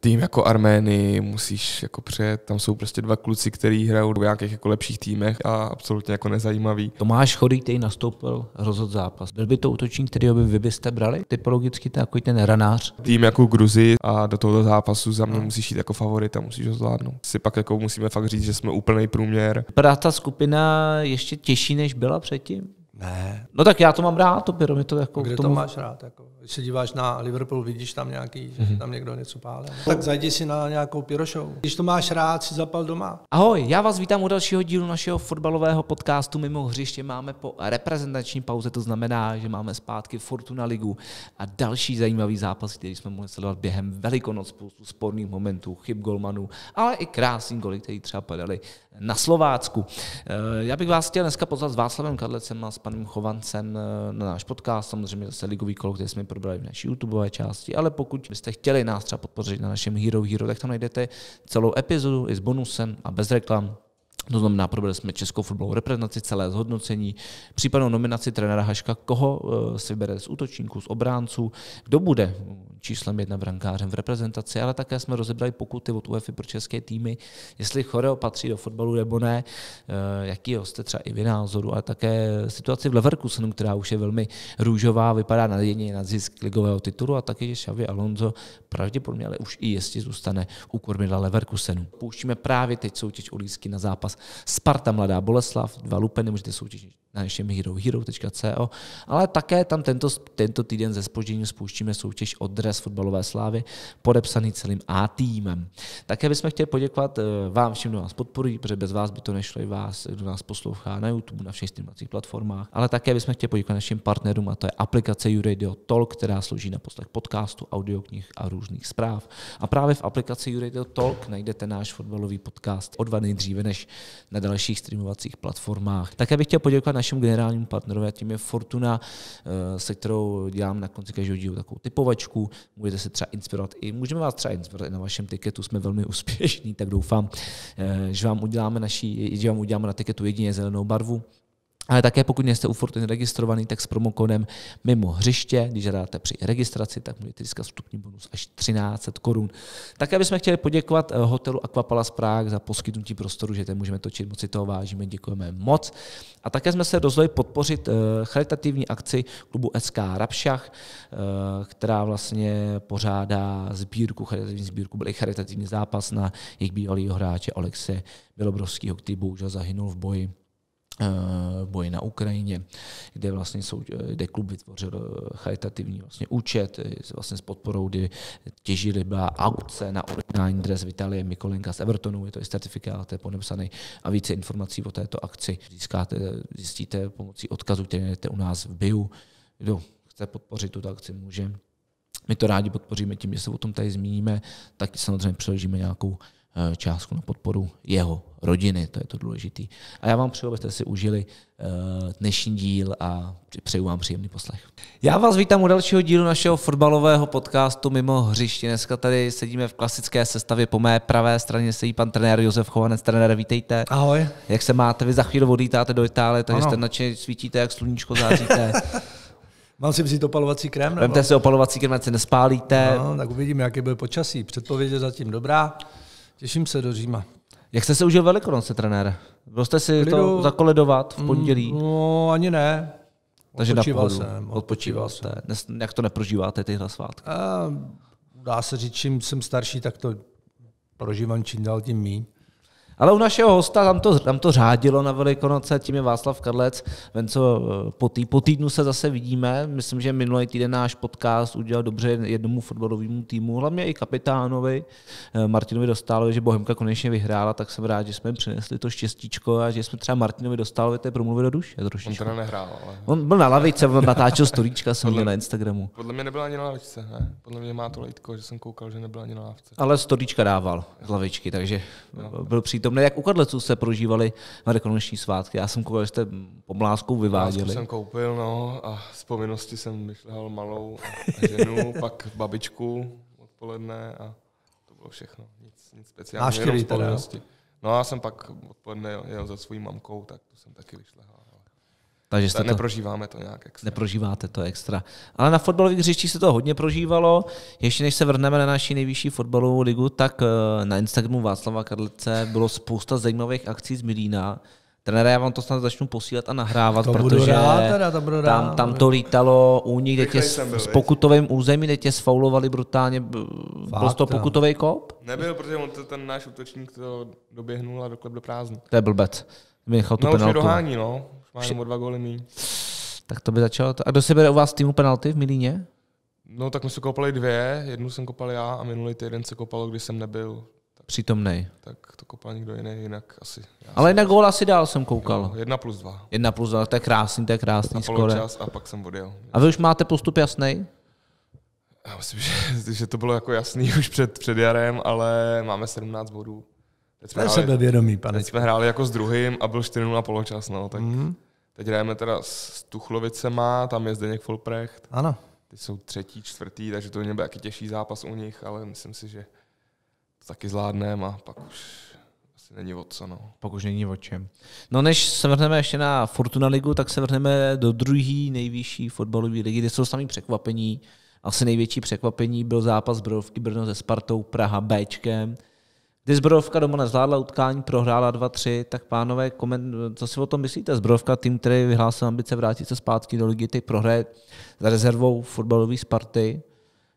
tým jako Armény musíš jako přijet. tam jsou prostě dva kluci, kteří hrajou v nějakých jako lepších týmech a absolutně jako nezajímavý. Tomáš Chodý, který nastoupil rozhod zápas. Byl by to útočník, který by vy byste brali? Typologicky jako ten ranář. Tým jako Gruzi a do tohoto zápasu za mě musíš jít jako favorit a musíš ho zvládnout. Si pak jako musíme fakt říct, že jsme úplný průměr. Vypadá ta skupina ještě těžší, než byla předtím? Ne. No tak já to mám rád, to pyro, mi to jako... A kde tomu... to máš rád? Jako? Když se díváš na Liverpool, vidíš tam nějaký, že mm-hmm. tam někdo něco pálí. Tak zajdi si na nějakou pyrošou. Když to máš rád, si zapal doma. Ahoj, já vás vítám u dalšího dílu našeho fotbalového podcastu. Mimo hřiště máme po reprezentační pauze, to znamená, že máme zpátky Fortuna Ligu a další zajímavý zápas, který jsme mohli sledovat během Velikonoc, spoustu sporných momentů, chyb golmanů, ale i krásný goly, který třeba padaly na Slovácku. Eh, já bych vás chtěl dneska pozvat s Václavem Kadlecem a s panem Chovancem eh, na náš podcast, samozřejmě zase ligový kolo, který jsme probrali v naší YouTubeové části, ale pokud byste chtěli nás třeba podpořit na našem Hero Hero, tak tam najdete celou epizodu i s bonusem a bez reklam. To znamená, probrali jsme českou fotbalovou reprezentaci, celé zhodnocení, případnou nominaci trenéra Haška, koho eh, si vybere z útočníků, z obránců, kdo bude číslem jedna brankářem v reprezentaci, ale také jsme rozebrali pokuty od UEFA pro české týmy, jestli choreo patří do fotbalu nebo ne, eh, jaký jste třeba i vy názoru, ale také situaci v Leverkusenu, která už je velmi růžová, vypadá nadějně na zisk ligového titulu a taky, že Xavi Alonso pravděpodobně, ale už i jestli zůstane u kormidla Leverkusenu. Pouštíme právě teď soutěž o lísky na zápas Sparta Mladá Boleslav, dva lupeny, můžete soutěžit na našem herohero.co, ale také tam tento, tento týden ze spožděním spouštíme soutěž o dres fotbalové slávy, podepsaný celým A týmem. Také bychom chtěli poděkovat eh, vám všem, kdo nás podporují, protože bez vás by to nešlo i vás, kdo nás poslouchá na YouTube, na všech streamovacích platformách, ale také bychom chtěli poděkovat našim partnerům, a to je aplikace Uradio Talk, která slouží na poslech podcastu, audioknih a různých zpráv. A právě v aplikaci Uradio Talk najdete náš fotbalový podcast o dva nejdříve než na dalších streamovacích platformách. Také bych chtěl poděkovat našim našemu generálnímu partnerovi a tím je Fortuna, eh, se kterou dělám na konci každého dílu takovou typovačku. Můžete se třeba inspirovat i, můžeme vás třeba inspirovat i na vašem tiketu, jsme velmi úspěšní, tak doufám, eh, že vám uděláme, naší, že vám uděláme na tiketu jedině zelenou barvu ale také pokud nejste u Fortuny registrovaný, tak s promokodem mimo hřiště, když dáte při registraci, tak můžete získat vstupní bonus až 13 korun. Také bychom chtěli poděkovat eh, hotelu z Prague za poskytnutí prostoru, že tam můžeme točit, moc si toho vážíme, děkujeme moc. A také jsme se rozhodli podpořit eh, charitativní akci klubu SK Rapšach, eh, která vlastně pořádá sbírku, charitativní sbírku, byl i charitativní zápas na jejich bývalého hráče Alexe Bělobrovského, který bohužel zahynul v boji Eh, Boj na Ukrajině, kde vlastně jsou, eh, kde klub vytvořil eh, charitativní vlastně účet vlastně s podporou, kdy těžili byla aukce na originální dres Vitalie Mikolenka z Evertonu, je to i certifikát, je podepsaný a více informací o této akci získáte, zjistíte pomocí odkazu, který najdete u nás v BIU. Kdo chce podpořit tuto akci, může. My to rádi podpoříme tím, že se o tom tady zmíníme, tak samozřejmě přeložíme nějakou Eh, částku na podporu jeho rodiny, to je to důležité. A já vám přeju, abyste si užili eh, dnešní díl a přeju vám příjemný poslech. Já vás vítám u dalšího dílu našeho fotbalového podcastu Mimo hřiště. Dneska tady sedíme v klasické sestavě. Po mé pravé straně sedí pan trenér Josef Chovanec. trenér vítejte. Ahoj. Jak se máte? Vy za chvíli odlítáte do Itálie, takže ano. jste nadšeně svítíte, jak sluníčko záříte. Mám si vzít opalovací krém? Vemte si opalovací krém, ať se nespálíte. No, tak uvidíme, jaké bude počasí. Předpověď je zatím dobrá. Těším se do Říma. Jak jste se užil velikonoce, trenére? Byl jste si Klidu. to zakoledovat v mm, pondělí? Mm, no, ani ne. Takže odpočíval na jsem. Odpočíval jste. Jsem. Jak to neprožíváte, tyhle svátky? dá se říct, čím jsem starší, tak to prožívám čím dál tím méně. Ale u našeho hosta tam to, tam to řádilo na Velikonoce, tím je Václav Kadlec. Venco, eh, po, tý, po týdnu se zase vidíme. Myslím, že minulý týden náš podcast udělal dobře jednomu fotbalovému týmu, hlavně i kapitánovi eh, Martinovi Dostálovi, že Bohemka konečně vyhrála, tak jsem rád, že jsme přinesli to štěstíčko a že jsme třeba Martinovi Dostálovi té promluvy do duše On teda nehrál, ale... On byl na lavici, on natáčel storíčka, jsem podle, na Instagramu. Podle mě nebyl ani na lavici, ne? Podle mě má to lejtko, že jsem koukal, že nebyl ani na lavici. Ale storíčka dával z lavičky, takže no. byl přítom přítomné, jak u Kadlecu se prožívali velikonoční svátky. Já jsem koupil, že jste pomláskou vyváděli. Já jsem koupil, no, a z povinnosti jsem vyšlehal malou a ženu, pak babičku odpoledne a to bylo všechno. Nic, nic speciálního, jenom z povinnosti. No a jsem pak odpoledne jel za svou mamkou, tak to jsem taky vyšlehal. Takže jste to, neprožíváme to nějak extra. Neprožíváte to extra. Ale na fotbalových hřištích se to hodně prožívalo. Ještě než se vrhneme na naši nejvyšší fotbalovou ligu, tak eh, na Instagramu Václava Karlice bylo spousta zajímavých akcí z Milína. Trenére, já vám to snad začnu posílat a nahrávat, to protože rád, teda, to rád, tam, tam to lítalo u nich, kde tě s, byl, s pokutovým území, kde tě sfaulovali brutálně. Fakt, byl prostě to pokutový kop? Nebyl, protože on to, ten náš útočník to doběhnul a doklep do prázdna. To je blbec. Mě tu no, penaltu. dohání, no. Má jenom o dva góly míň. Tak to by začalo. To. A do sebe u vás týmu penalty v Milíně? No tak my jsme kopali dvě, jednu jsem kopal já a minulý týden se kopalo, když jsem nebyl. Tak, Přítomnej. Tak to kopal někdo jiný, jinak asi. Já Ale jinak gól asi dál jsem koukal. Jo, jedna plus dva. Jedna plus dva, to je krásný, to je krásný skoro. a pak jsem odjel. A vy už máte postup jasný? Já myslím, že, že to bylo jako jasný už před, před jarem, ale máme 17 bodů. Teď jsme, hráli, sebevědomí, teď jsme hráli jako s druhým a byl 4-0 poločas, no, tak... Mm-hmm. Teď hrajeme teda s Tuchlovicema, tam je Zdeněk Folprecht. Ano. Ty jsou třetí, čtvrtý, takže to nebude jaký taky těžší zápas u nich, ale myslím si, že to taky zvládneme a pak už asi není o co. No. Pak už není o čem. No než se vrhneme ještě na Fortuna ligu, tak se vrhneme do druhé nejvyšší fotbalové ligy, kde jsou samý překvapení. Asi největší překvapení byl zápas Brovky Brno se Spartou, Praha Bčkem. Když Zbrojovka doma nezvládla utkání, prohrála 2-3, tak pánové, koment, co si o tom myslíte? Zbrojovka, tým, který vyhlásil ambice vrátit se zpátky do ligy, ty prohraje za rezervou fotbalové Sparty.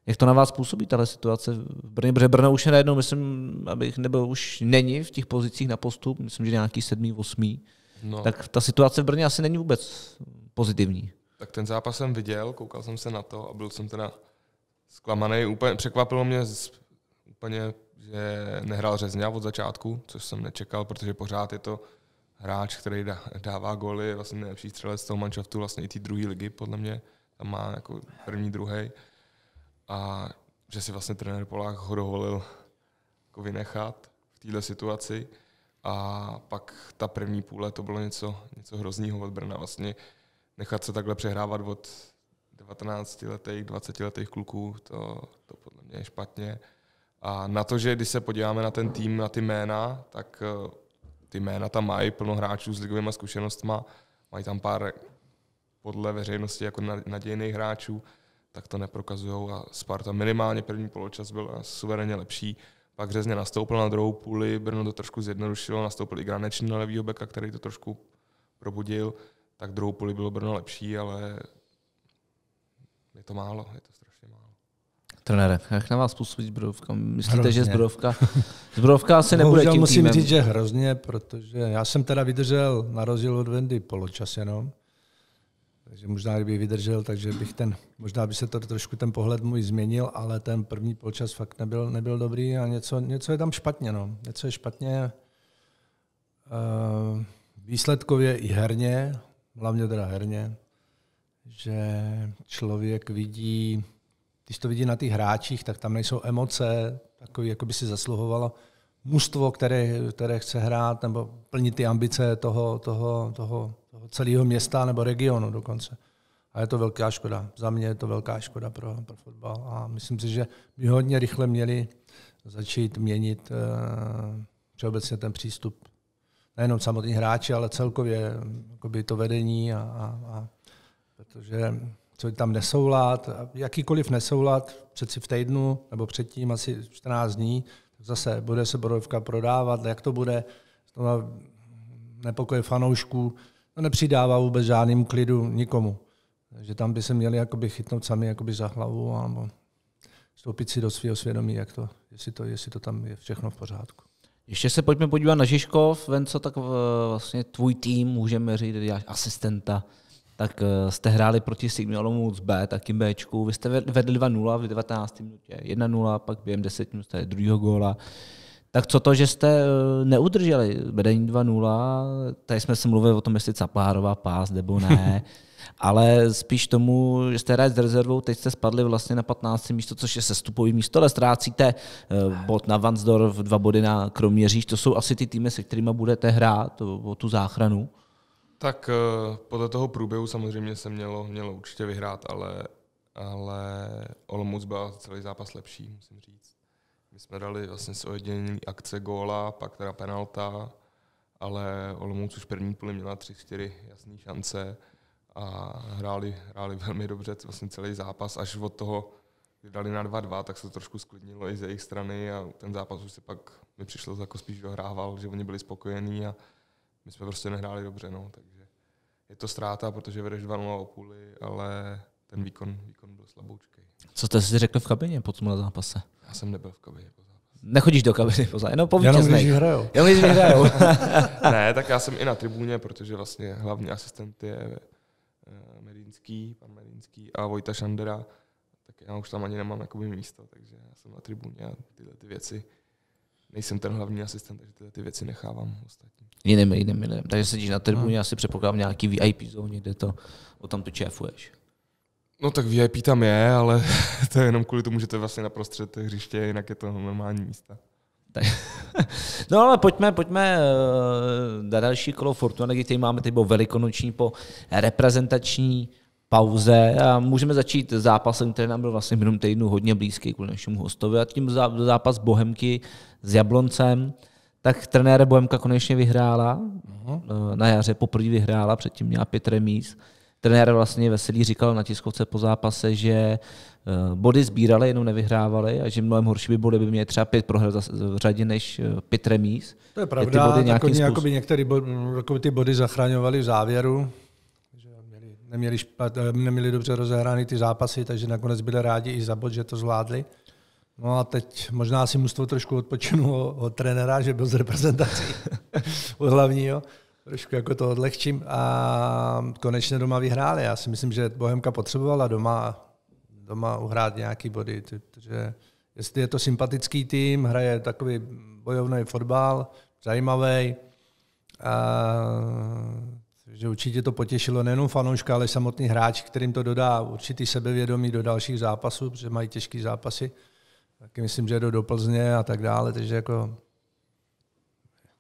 Jak to na vás působí, tahle situace v Brně? Protože Brno už je najednou, myslím, abych nebyl, už není v těch pozicích na postup, myslím, že nějaký sedmý, osmý. No. Tak ta situace v Brně asi není vůbec pozitivní. Tak ten zápas jsem viděl, koukal jsem se na to a byl jsem teda zklamaný. Úplně, překvapilo mě z, úplně že nehrál Řezňa od začátku, což jsem nečekal, protože pořád je to hráč, který dává góly, je vlastně nejlepší střelec toho manšaftu vlastně i té druhé ligy, podle mě. Tam má jako první, druhý. A že si vlastně trenér Polák ho dovolil jako vynechat v této situaci. A pak ta první půle to bylo něco, něco hroznýho od Brna. Vlastně nechat se takhle přehrávat od 19 letých, 20 letých kluků, to, to podle mě je špatně. A na to, že když se podíváme na ten tým, na ty jména, tak eh, ty jména tam mají plno hráčů s ligovými zkušenostmi, mají tam pár podle veřejnosti jako nadějných hráčů, tak to neprokazují a Sparta minimálně první poločas byl suverénně lepší. Pak Řezně nastoupil na druhou půli, Brno to trošku zjednodušilo, nastoupil i graneční na levýho beka, který to trošku probudil, tak druhou půli bylo Brno lepší, ale je to málo, je to strašné trenére. Jak na vás působí Zbrojovka? Myslíte, hrozně. že Zbrojovka? Zbrojovka asi nebude Bohužel tím musím týmem. říct, že hrozně, protože já jsem teda vydržel na rozdíl od Vendy poločas jenom. Takže možná, kdyby vydržel, takže bych ten, možná by se to trošku ten pohled můj změnil, ale ten první poločas fakt nebyl, nebyl dobrý a něco, něco je tam špatně. No. Něco je špatně uh, výsledkově i herně, hlavně teda herně, že člověk vidí když to vidí na těch hráčích, tak tam nejsou emoce, takový, jako by si zasluhovalo mužstvo, které, které chce hrát nebo plnit ty ambice toho, toho, toho, toho celého města nebo regionu dokonce. A je to velká škoda. Za mě je to velká škoda pro, pro fotbal. A myslím si, že by hodně rychle měli začít měnit uh, všeobecně ten přístup. Nejenom samotní hráči, ale celkově to vedení. A, a, a protože co je tam nesoulad, jakýkoliv nesoulad přeci v týdnu nebo předtím asi 14 dní, zase bude se borovka prodávat, jak to bude, toho nepokoje fanoušků, no nepřidává vůbec žádným klidu nikomu. Takže tam by se měli jakoby chytnout sami jakoby za hlavu nebo stoupit si do svého svědomí, jak to, jestli, to, jestli to tam je všechno v pořádku. Ještě se pojďme podívat na Žižkov, ven co tak e, vlastně tvůj tým, můžeme říct, asistenta tak eh, jste hráli proti Signalům z B, taky Bčku. Vy jste vedli 2-0 v 19. minutě, 1-0, pak během 10 minut jste druhého góla. Tak co to, že jste eh, neudrželi vedení 2-0, tady jsme se mluvili o tom, jestli Caplárová pás nebo ne, ale spíš tomu, že jste hráli s rezervou, teď jste spadli vlastně na 15. místo, což je sestupový místo, ale ztrácíte eh, bod na Vansdorf, dva body na Kroměříž, to jsou asi ty týmy, se kterými budete hrát o tu záchranu. Tak eh, podle toho průběhu samozřejmě se mělo, mělo určitě vyhrát, ale, ale Olomouc byl celý zápas lepší, musím říct. My jsme dali vlastně s akce góla, pak teda penalta, ale Olomouc už první půli měla tři čtyři jasné šance a hráli, hráli velmi dobře vlastně celý zápas, až od toho, kdy dali na 2-2, tak se to trošku sklidnilo i z jejich strany a ten zápas už se pak mi přišlo jako spíš dohrával, že oni byli spokojení a my jsme prostě nehráli dobře, no, takže je to ztráta, protože vedeš 2-0 o půli, ale ten výkon, výkon byl slaboučký. Co jste si řekl v kabině po tomhle zápase? Já jsem nebyl v kabině po zápase. Nechodíš do kabiny po zápase, no po Jenom když hrajou. Jenom když hrajou. ne, tak já jsem i na tribuně, protože vlastně hlavní asistent je eh, Medinský, pan Medinský a Vojta Šandera, tak já už tam ani nemám jakoby místo, takže já jsem na tribuně a tyhle ty věci. Nejsem ten hlavní asistent, takže tyhle ty věci nechávám ostatní jiným, jiným, jiným. Takže sedíš na tribuně, asi předpokládám nějaký VIP zóně, kde to o tam tu čéfuješ. No tak VIP tam je, ale to je jenom kvůli tomu, že to je vlastně naprostřed hřiště, jinak je to normální místa. No ale pojďme, pojďme eh, na další kolo Fortuna, který máme teď velikonoční po reprezentační pauze a můžeme začít zápasem, který nám byl vlastně minulý týdnu hodně blízký kvůli našemu hostovi a tím zápas Bohemky s Jabloncem tak trenér Bohemka konečně vyhrála. Uh-huh. Na jaře poprvé vyhrála, předtím měla pět remíz. Trenér vlastně Veselý říkal na tiskovce po zápase, že eh, body sbírali, jenom nevyhrávali a že mnohem horší by body by měli třeba pět prohr v řadě než eh, pět remíz. To je pravda, ty body tak oni některé bo, jako ty body zachraňovali v závěru, že měli, neměli, špat, neměli dobře rozehrány ty zápasy, takže nakonec byli rádi i za bod, že to zvládli. No a teď možná si mužstvo trošku odpočinu od, od trenéra, že byl z reprezentací u hlavního. Trošku jako to odlehčím a konečně doma vyhráli. Já si myslím, že Bohemka potřebovala doma, doma uhrát nějaký body, protože jestli je to sympatický tým, hraje takový bojovný fotbal, zajímavý, a, že určitě to potěšilo nejenom fanouška, ale samotný hráč, kterým to dodá určitý sebevědomí do dalších zápasů, protože mají těžké zápasy. Taky myslím, že jdu do Plzně a tak dále, takže jako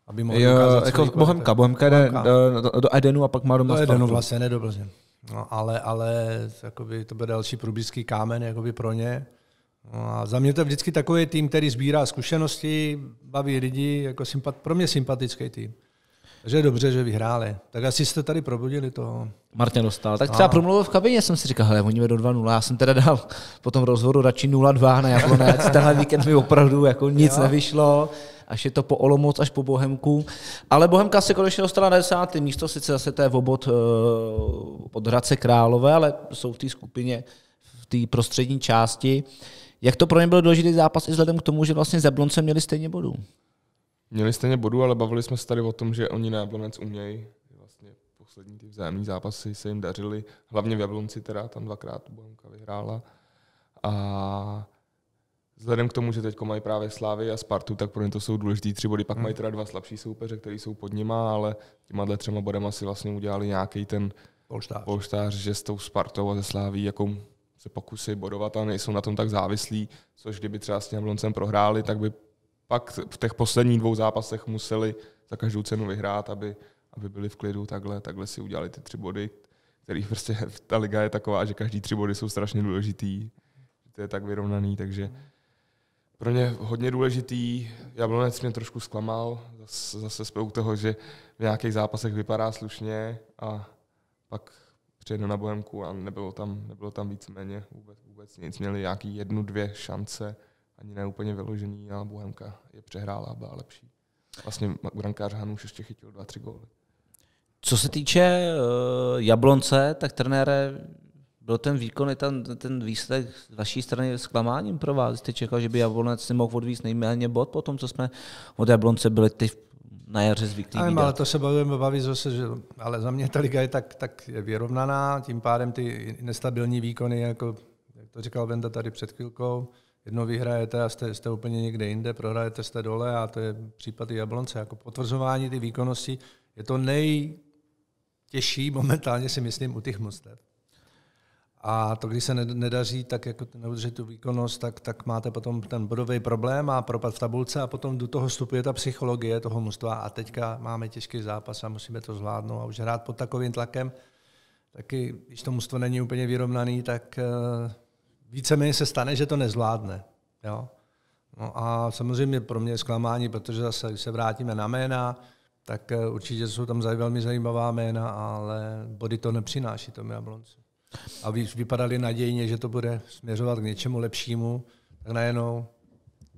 aby mohl jo, jako kvalit, Bohemka, Bohemka jde do, do, do, Edenu a pak má doma Do Edenu vlastně, ne do Plzně. No, ale, ale jakoby, to byl další průbířský kámen jakoby pro ně. No, a za mě to je vždycky takový tým, který sbírá zkušenosti, baví lidi, jako sympat, pro mě sympatický tým. Že je dobře, že vyhráli. Tak asi jste tady probudili to. Martin dostal. Tak třeba promluvil v kabině, jsem si říkal, hele, oni vedou 2-0. Já jsem teda dal po tom rozhodu radši 0-2 na Jablonec. Tenhle víkend mi opravdu jako nic jo. nevyšlo až je to po Olomouc, až po Bohemku. Ale Bohemka se konečně jako dostala na desáté místo, sice zase to je obod uh, eh, od Hradce Králové, ale jsou v té skupině, v té prostřední části. Jak to pro ně byl důležitý zápas i vzhledem k tomu, že vlastně s měli stejně bodů? Měli stejně bodu, ale bavili jsme se tady o tom, že oni na Jablonec umějí. Vlastně poslední ty vzájemné zápasy se jim dařily, hlavně v Jablonci teda, tam dvakrát Bohemka vyhrála. A vzhledem k tomu, že teď mají právě Slávy a Spartu, tak pro ně to jsou důležité tři body. Pak hmm. mají teda dva slabší soupeře, které jsou pod nima, ale těma třema bodama si vlastně udělali nějaký ten polštář. polštář, že s tou Spartou a ze Sláví jako se pokusí bodovat a nejsou na tom tak závislí, což kdyby třeba s Jablonsem prohráli, tak by pak v těch posledních dvou zápasech museli za každou cenu vyhrát, aby, aby byli v klidu. Takhle, takhle si udělali ty tři body, kterých prostě ta liga je taková, že každý tři body jsou strašně důležitý. Že to je tak vyrovnaný, takže pro ně hodně důležitý. Jablonec mě trošku zklamal, zase, zpěl toho, že v nějakých zápasech vypadá slušně a pak přijedu na Bohemku a nebylo tam, nebylo tam víceméně vůbec, vůbec nic. Měli nějaký jednu, dvě šance, ani neúplně vyložený a Bohemka je přehrála a byla lepší. Vlastně brankář Hanuš ještě chytil dva, tři góly. Co se týče uh, Jablonce, tak trenére byl ten výkon i ten, ten výsledek z vaší strany zklamáním pro vás? Jste čekal, že by Jablonec si mohl odvízt nejméně bod po tom, co jsme od Jablonce byli ty na jaře zvyklí Ale, ale to se budeme bavit zase, že, ale za mě ta liga je tak, tak je vyrovnaná, tím pádem ty nestabilní výkony, jako jak to říkal Venda tady před chvilkou, jedno vyhrajete a jste, jste úplně někde jinde, prohrajete jste dole a to je případ i Jablonce. Jako potvrzování ty výkonnosti je to nejtěžší momentálně si myslím u těch mostev. A to, když se nedaří, tak jako neudržet tu výkonnost, tak, tak máte potom ten bodový problém a propad v tabulce a potom do toho vstupuje ta psychologie toho mužstva a teďka máme těžký zápas a musíme to zvládnout a už hrát pod takovým tlakem, taky, když to mužstvo není úplně vyrovnaný, tak eh, víceméně se stane, že to nezvládne. Jo? No a samozřejmě pro mě je zklamání, protože zase, když se vrátíme na jména, tak eh, určitě jsou tam velmi zajímavá jména, ale body to nepřináší tomu Jablonci. A vypadali nadějně, že to bude směřovat k něčemu lepšímu, tak najednou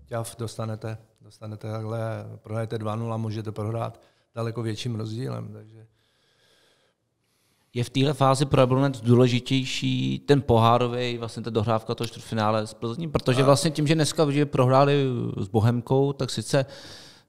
ťav dostanete, dostanete takhle, prohrajete 2-0 a můžete prohrát daleko větším rozdílem. Takže je v téhle fázi pro Jablonec důležitější ten pohárový, vlastně ta dohrávka toho čtvrtfinále s Plzní, protože vlastně tím, že dneska že prohráli s Bohemkou, tak sice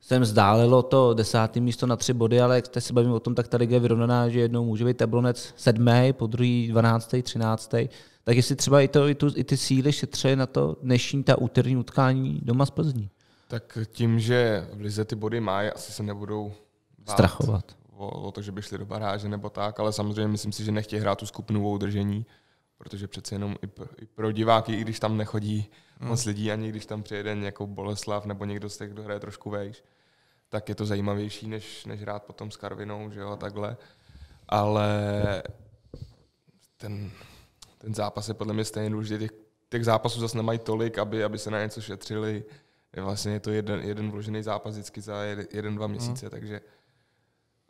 jsem zdálilo to desátý místo na tři body, ale jak se bavím o tom, tak ta liga je vyrovnaná, že jednou může být Jablonec sedmý, po druhý dvanáctý, třináctý. Tak jestli třeba i, to, i, tu, i ty síly šetřily na to dnešní ta úterní utkání doma s Plzní. Tak tím, že v Lize ty body má, asi se nebudou bát, strachovat o, o to, že by šli do baráže nebo tak, ale samozřejmě myslím si, že nechtějí hrát tu skupinu o udržení, protože přece jenom i pro, i pro diváky, i když tam nechodí hmm. moc lidí, ani když tam přijede jako Boleslav nebo někdo z těch, kdo hraje trošku vejš, tak je to zajímavější, než, než hrát potom s Karvinou, že jo, a takhle. Ale ten, ten zápas je podle mě stejně důležitý. Těch, těch zápasů zase nemají tolik, aby, aby se na něco šetřili. Vlastně je to jeden, jeden vložený zápas vždycky za jeden, dva měsíce, hmm. takže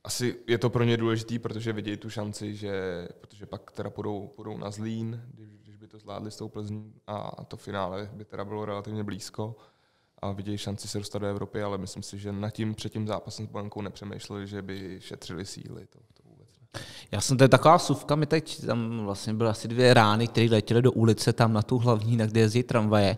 asi je to pro ně důležité, protože vidějí tu šanci, že, protože pak teda půjdou, půjdou na Zlín, když, když by to zvládli s tou Plzní a to finále by teda bylo relativně blízko a vidějí šanci se dostat do Evropy, ale myslím si, že nad tím před tím zápasem s Blankou nepřemýšleli, že by šetřili síly. To, to vůbec ne. Já jsem, to je taková suvka, mi teď tam vlastně byly asi dvě rány, které letěly do ulice tam na tu hlavní, na kde jezdí tramvaje.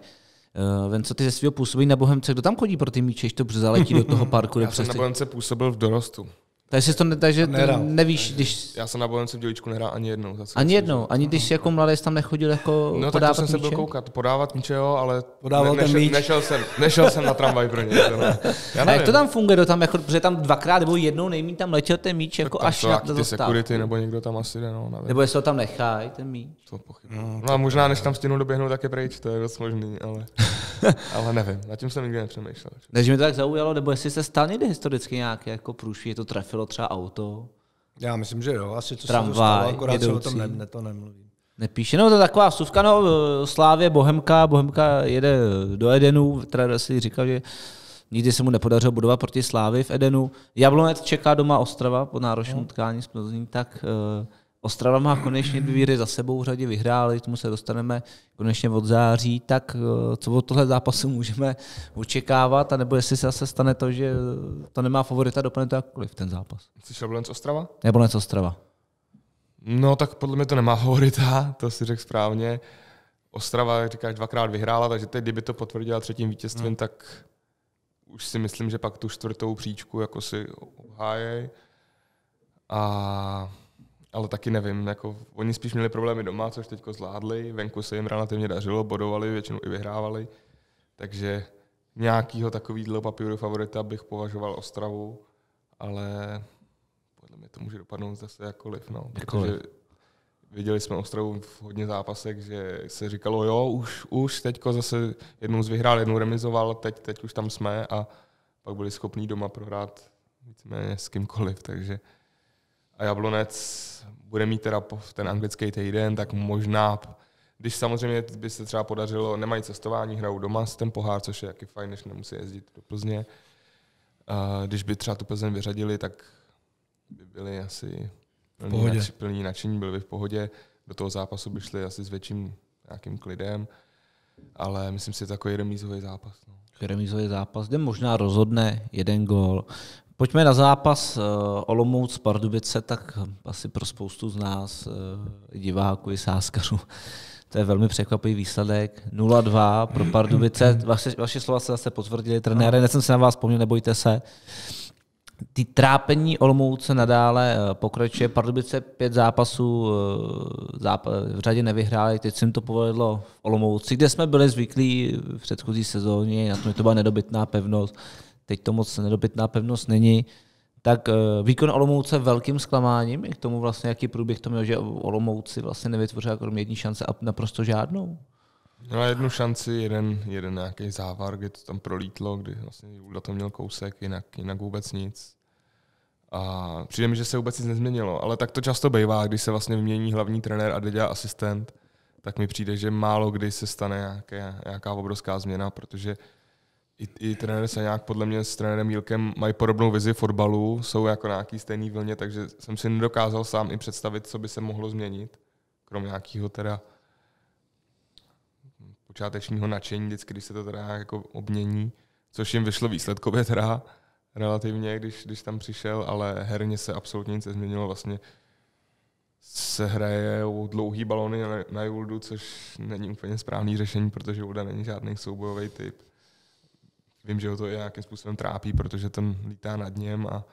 Uh, co ty ze svého působí na Bohemce, kdo tam chodí pro ty míče, když to zaletí do toho parku? Já jsem přes... na Bohemce působil v dorostu. Takže, to, ne, takže nehrál, nevíš, takže, když... Já jsem na Bohemce v děličku nehrál ani jednou. Za ani jednou, ani když jsi jako mladý tam nechodil jako no, podávat tak to jsem míče? se byl koukat, podávat ničeho, ale Podával ne, nešel, nešel, jsem, nešel jsem na tramvaj pro ně. ne. A jak to tam funguje, tam jako, protože tam dvakrát nebo jednou nejmín tam letěl ten míč jako tak až to, na to ty security nebo někdo tam asi jde, no, nevím. Nebo jestli ho tam nechá ten míč. To No, no, a možná než tam stihnu doběhnout, tak je pryč, to je dost možný, ale... Ale nevím, na tím jsem nikdy nepřemýšlel. Takže mi to tak zaujalo, nebo jestli se někdy historicky nějak jako průšvih, to trefilo třeba auto? Já myslím, že jo, asi to tramvaj, se dostalo, akorát jedoucí. se o tom ne, ne, to nemluví. Nepíše, no to je taková suvka, no eh, Slávě Bohemka, Bohemka jede do Edenu, teda si říkal, že nikdy se mu nepodařilo budovat proti Slávy v Edenu. Jablonec čeká doma Ostrava po náročném no. utkání s Plzní, tak uh, Ostrava má konečně dvě výhry za sebou, řadě vyhráli, tomu se dostaneme konečně od září, tak eh, co od tohle zápasu můžeme očekávat, anebo jestli se zase stane to, že to nemá favorita, dopadne to jakkoliv ten zápas. Jsi Šablenc Ostrava? Jablonec Ostrava. No tak podle mě to nemá favorita, to si řekl správně. Ostrava, jak říkáš, dvakrát vyhrála, takže teď, kdyby to potvrdila třetím vítězstvím, hmm. tak už si myslím, že pak tu čtvrtou příčku jako si obhájej. A ale taky nevím, jako oni spíš měli problémy doma, což teď zvládli, venku se jim relativně dařilo, bodovali, většinou i vyhrávali, takže nějakýho takovýhle papíru favorita bych považoval Ostravu, ale podle mě to může dopadnout zase jakkoliv, no, jakkoliv. protože viděli jsme Ostravu v hodně zápasek, že se říkalo, jo, už, už teďko zase jednou z vyhrál, jednou remizoval, teď, teď už tam jsme a pak byli schopní doma prohrát víceméně s kýmkoliv, takže a Jablonec bude mít teda ten anglický týden, tak možná, když samozřejmě by se třeba podařilo, nemají cestování, hrajou doma s ten pohár, což je jaký fajn, než nemusí jezdit do Plzně. Když by třeba tu Plzeň vyřadili, tak by byli asi plní, nač, plní nadšení, byli by v pohodě. Do toho zápasu by šli asi s větším nějakým klidem, ale myslím si, že je takový remízový zápas. No. Remízový zápas, kde možná rozhodne jeden gól, Pojďme na zápas eh, Olomouc Pardubice, tak asi pro spoustu z nás, eh, diváků i sáskařů, to je velmi překvapivý výsledek. 0-2 pro Pardubice. Vaše, vaše slova se zase potvrdili. Trenére, nesem se na vás vzpomněl, nebojte se. Ty trápení Olomouce nadále eh, pokračuje. Pardubice pět zápasů v řadě nevyhráli, teď se jim to povedlo v Olomouci, kde jsme byli zvyklí v předchozí sezóně, na tom je to byla nedobytná pevnost teď to moc nedobytná pevnost není, tak eh, výkon Olomouce velkým zklamáním, i k tomu vlastně, jaký průběh to měl, že Olomouci vlastně nevytvořil kromě jako jedné šance a naprosto žádnou. Měla jednu šanci, jeden, jeden nějaký závar, kdy to tam prolítlo, kdy vlastně Jula to měl kousek, jinak, jinak vůbec nic. A přijde mi, že se vůbec nic nezměnilo, ale tak to často bývá, když se vlastně vymění hlavní trenér a dělá asistent, tak mi přijde, že málo kdy se stane nějaké, nějaká obrovská změna, protože i, i trenér se nějak podle mě s trenérem Jílkem mají podobnou vizi fotbalu, jsou jako na nějaký stejný vlně, takže jsem si nedokázal sám i představit, co by se mohlo změnit, krom nějakého teda počátečního nadšení, vždycky, když se to teda jako obmění, což jim vyšlo výsledkově teda relativně, když, když tam přišel, ale herně se absolutně nic nezměnilo vlastně se hraje u dlouhý balony na Juldu, což není úplně správný řešení, protože Julda není žádný soubojový typ vím, že ho to i nějakým způsobem trápí, protože ten lítá nad něm a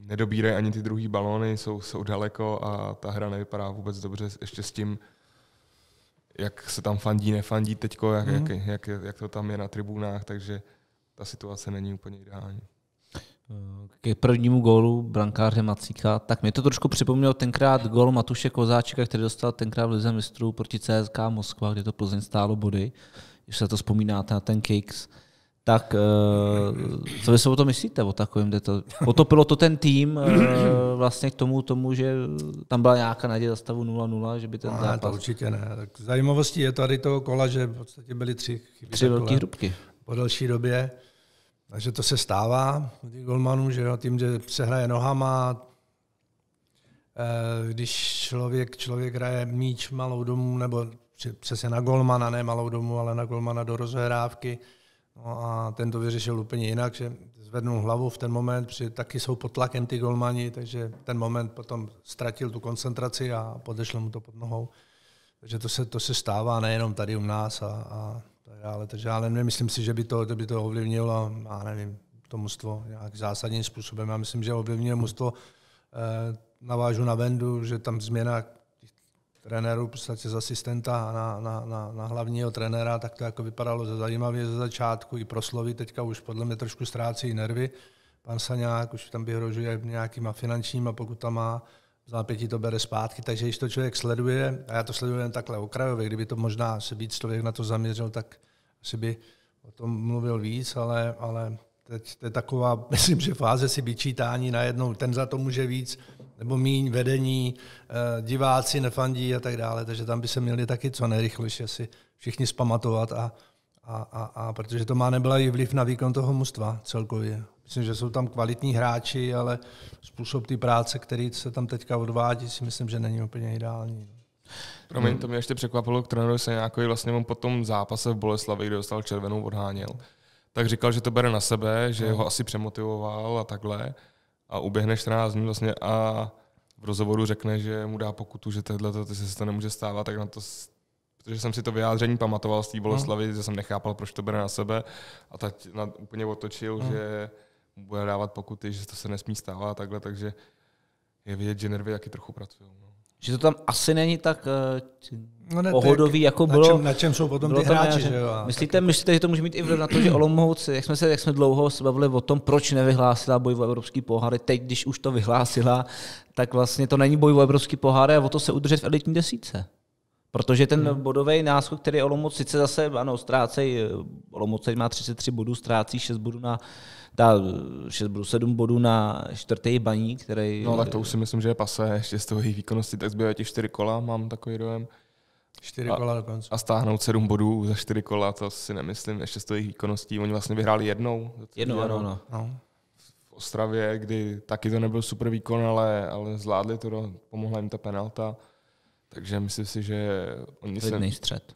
nedobírají ani ty druhý balóny, jsou, jsou daleko a ta hra nevypadá vůbec dobře ještě s tím, jak se tam fandí, nefandí teďko, jak, mm. jak, jak, jak to tam je na tribunách, takže ta situace není úplně ideální. Ke prvnímu gólu brankáře Macíka, tak mě to trošku připomnělo tenkrát gól Matuše Kozáčka, který dostal tenkrát v Lize mistrů proti CSK Moskva, kde to Plzeň stálo body. Uh, když se to vzpomínáte na ten Kicks, tak eh, co vy se o to myslíte, o takovém, kde to potopilo to ten tým eh, vlastně k tomu, tomu, že tam byla nějaká naděje za stavu 0-0, že by ten no, zápas... Ne, to určitě ne. Tak zajímavostí je tady toho kola, že v podstatě byly tři chyby. Tři velké hrubky. Po delší době. Takže to se stává těch golmanů, že jo, tím, že se hraje nohama, eh, když člověk, člověk hraje míč malou domů, nebo přesně na golmana, ne malou domu, ale na golmana do rozhrávky No a ten to vyřešil úplně jinak, že zvednul hlavu v ten moment, Při taky jsou pod tlakem ty golmani, takže ten moment potom ztratil tu koncentraci a podešlo mu to pod nohou. Takže to se, to se stává nejenom tady u nás a, a tak dále. Takže ale nemyslím si, že by to, to, by to ovlivnilo, já nevím, to mužstvo nějak zásadním způsobem. Já myslím, že ovlivňuje mužstvo, eh, navážu na Vendu, že tam změna trenéru, v podstatě z asistenta na, na, na, na hlavního trenéra, tak to jako vypadalo zajímavě ze začátku, i proslovy, teďka už podle mě trošku ztrácí nervy. Pan Saňák už tam vyhrožuje nějakýma finančníma pokutama, za zápětí to bere zpátky, takže když to člověk sleduje, a já to sleduju jen takhle okrajově, kdyby to možná se víc člověk na to zaměřil, tak asi by o tom mluvil víc, ale, ale teď to je taková, myslím, že fáze si vyčítání najednou, ten za to může víc, nebo míň vedení, eh, diváci nefandí a tak dále, takže tam by se měli taky co nejrychlejší asi všichni zpamatovat a, a, a, a protože to má nebyla i vliv na výkon toho mužstva celkově. Myslím, že jsou tam kvalitní hráči, ale způsob té práce, který se tam teďka odvádí, si myslím, že není úplně ideální. Promiň, hmm. to mě ještě překvapilo, k trenéru se nějaký vlastně on po tom zápase v Boleslavi, kde dostal červenou, odháněl. Tak říkal, že to bere na sebe, že hmm. ho asi přemotivoval a takhle a uběhne 14 dní vlastně a v rozhovoru řekne, že mu dá pokutu, že tohle to, se to nemůže stávat, tak na to protože jsem si to vyjádření pamatoval z té Boleslavy, hmm. že jsem nechápal, proč to bere na sebe a tak úplně otočil, hmm. že mu bude dávat pokuty, že to se nesmí stávat a takhle, takže je vidět, že nervy taky trochu pracují že to tam asi není tak eh, no ne, pohodový, tak, jako bylo. Na čem, na čem jsou potom ty hráči, že jo? Myslíte, taky. Jako- myslíte, že to může mít i vliv na to, že Olomouc, jak jsme se jak jsme dlouho se bavili o tom, proč nevyhlásila boj o evropský poháry, teď, když už to vyhlásila, tak vlastně to není boj o evropský poháry a o to se udržet v elitní desíce. Protože ten hmm. bodový náskok, který Olomouc sice zase, ano, ztrácej, eh, Olomouc má 33 bodů, ztrácí 6 bodů na dá 6 bodů, 7 bodů na čtvrtý baní, který... No tak to už si myslím, že je pase, ještě z toho jejich výkonnosti, tak zbývají ti 4 kola, mám takový dojem. Čtyři a, kola dokonce. A stáhnout sedm bodů za čtyři kola, to si nemyslím, ještě z jejich výkonností. Oni vlastně vyhráli jednou. Jednou, ano, no. V Ostravě, kdy taky to nebyl super výkon, ale, ale zvládli to, pomohla jim ta penalta. Takže myslím si, že oni Lidný se střed.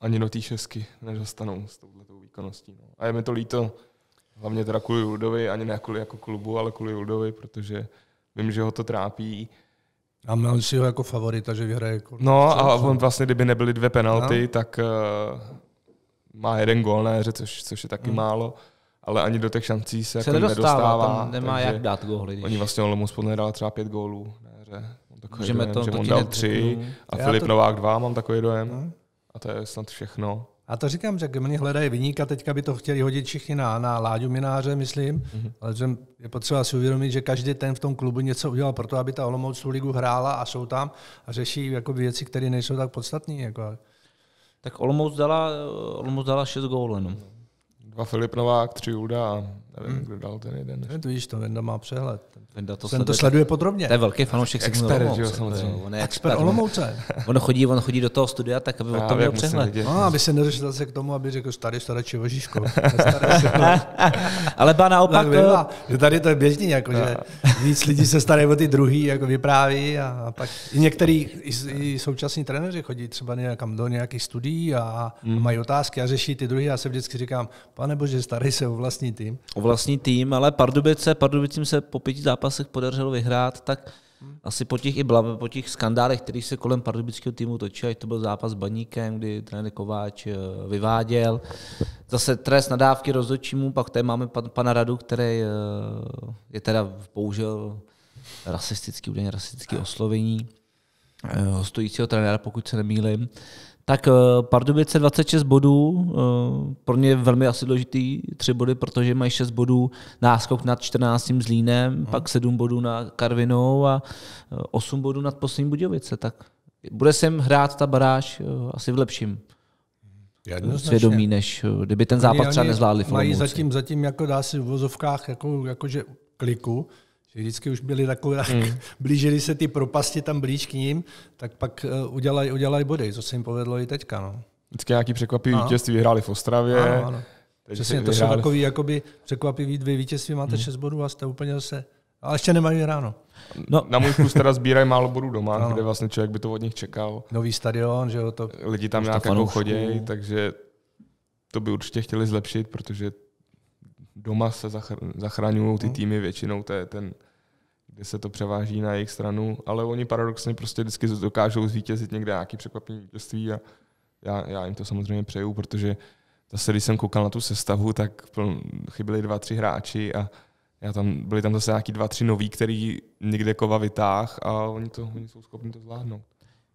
ani do té šesky nedostanou s touhletou výkonností. No. A je mi to líto, Hlavně teda kvůli Uldovi, ani ne kvůli jako klubu, ale kvůli Uldovi, protože vím, že ho to trápí. A měl si ho jako favorita, že vyhraje. Jako no a on vlastně, kdyby nebyly dvě penalty, no. tak uh, má jeden gól na hře, což, což je taky hmm. málo. Ale ani do těch šancí se, se jako nedostává, nedostává tam nemá jak dát góly. Oni vlastně Olomouc podnedal třeba pět gólů na Mám takový Můžeme dojem, to, že to on dal tři a Já Filip to... Novák dva, mám takový dojem. No. A to je snad všechno. A to říkám, že mě hledají vyníka, teďka by to chtěli hodit všichni na, na Láďu Mináře, myslím, mm-hmm. ale že je potřeba si uvědomit, že každý ten v tom klubu něco udělal pro to, aby ta Olomouc ligu hrála a jsou tam a řeší jako věci, které nejsou tak podstatné. Jako. Tak Olomouc dala, Olomouc dala šest gólů jenom. Dva Filip Novák, tři Ulda a Nevím, hmm. kdo dal ten jeden. Než... To vidíš, to Venda má přehled. Venda to, Ten sleduje, to sleduje podrobně. To je velký fanoušek Expert, Olomouc, jo, samozřejmě. On je expert, expert Olomouce. On chodí, on chodí do toho studia tak, aby o tom měl přehled. No, aby se nedošel zase k tomu, aby řekl starý starače Vožíško. Ale ba naopak... Tak, eh, že tady to je běžný, jako, že víc lidí se staré o ty druhý, jako vypráví a pak i některý i i současní trenéři chodí třeba někam do nějakých studií a hmm. mají otázky a řeší ty druhý. Já se vždycky říkám, pane bože, starý se o vlastní tým vlastní tým, ale Pardubice, Pardubicím se po pěti zápasech podařilo vyhrát, tak hmm. asi po těch, i blav, po těch skandálech, který se kolem pardubického týmu točí, ať to byl zápas s Baníkem, kdy trenér Kováč eh, vyváděl. Zase trest nadávky rozhodčímu, pak tady máme pan, pana Radu, který eh, je teda použil rasistický, údajně rasistický oslovení eh, hostujícího trenéra, pokud se nemýlím. Tak eh, Pardubice 26 bodů, eh, pro ně velmi asi důležitý tři body, protože mají 6 bodů náskok nad 14. Zlínem, hmm. pak 7 bodů na Karvinou a 8 eh, bodů nad poslední Budějovice. Tak bude sem hrát ta baráž asi v lepším svědomí, než kdyby ten zápas třeba nezvládli. Mají zatím, zatím, jako dá si v vozovkách, jako, jakože kliku, že vždycky už byly takové, tak mm. blížily se ty propasti tam blíž k ním, tak pak eh, udělají udělaj body, co se jim povedlo i teďka. No. Vždycky nějaký překvapivý vítězství vyhráli v Ostravě. Ano, ano. Teď Přesně, to jsou takový jakoby překvapivý dvě vítězství, máte mm. 6 bodů a jste úplně zase ale ještě nemají ráno. No. Na můj kus teda sbírají málo bodů doma, no. kde vlastně člověk by to od nich čekal. Nový stadion, že jo, to... Lidi tam nějak jako chodí, takže to by určitě chtěli zlepšit, protože doma se zachr- zachraňují ty no. týmy většinou, to je ten, kde se to převáží na jejich stranu, ale oni paradoxně prostě vždycky dokážou zvítězit někde nějaký překvapení vítězství a já, já jim to samozřejmě přeju, protože zase, když jsem koukal na tu sestavu, tak pln, chyběli dva, tři hráči a já tam, byli tam zase nějaký dva, tři noví, který někde kova vytáh a oni, to, oni jsou schopni to zvládnout.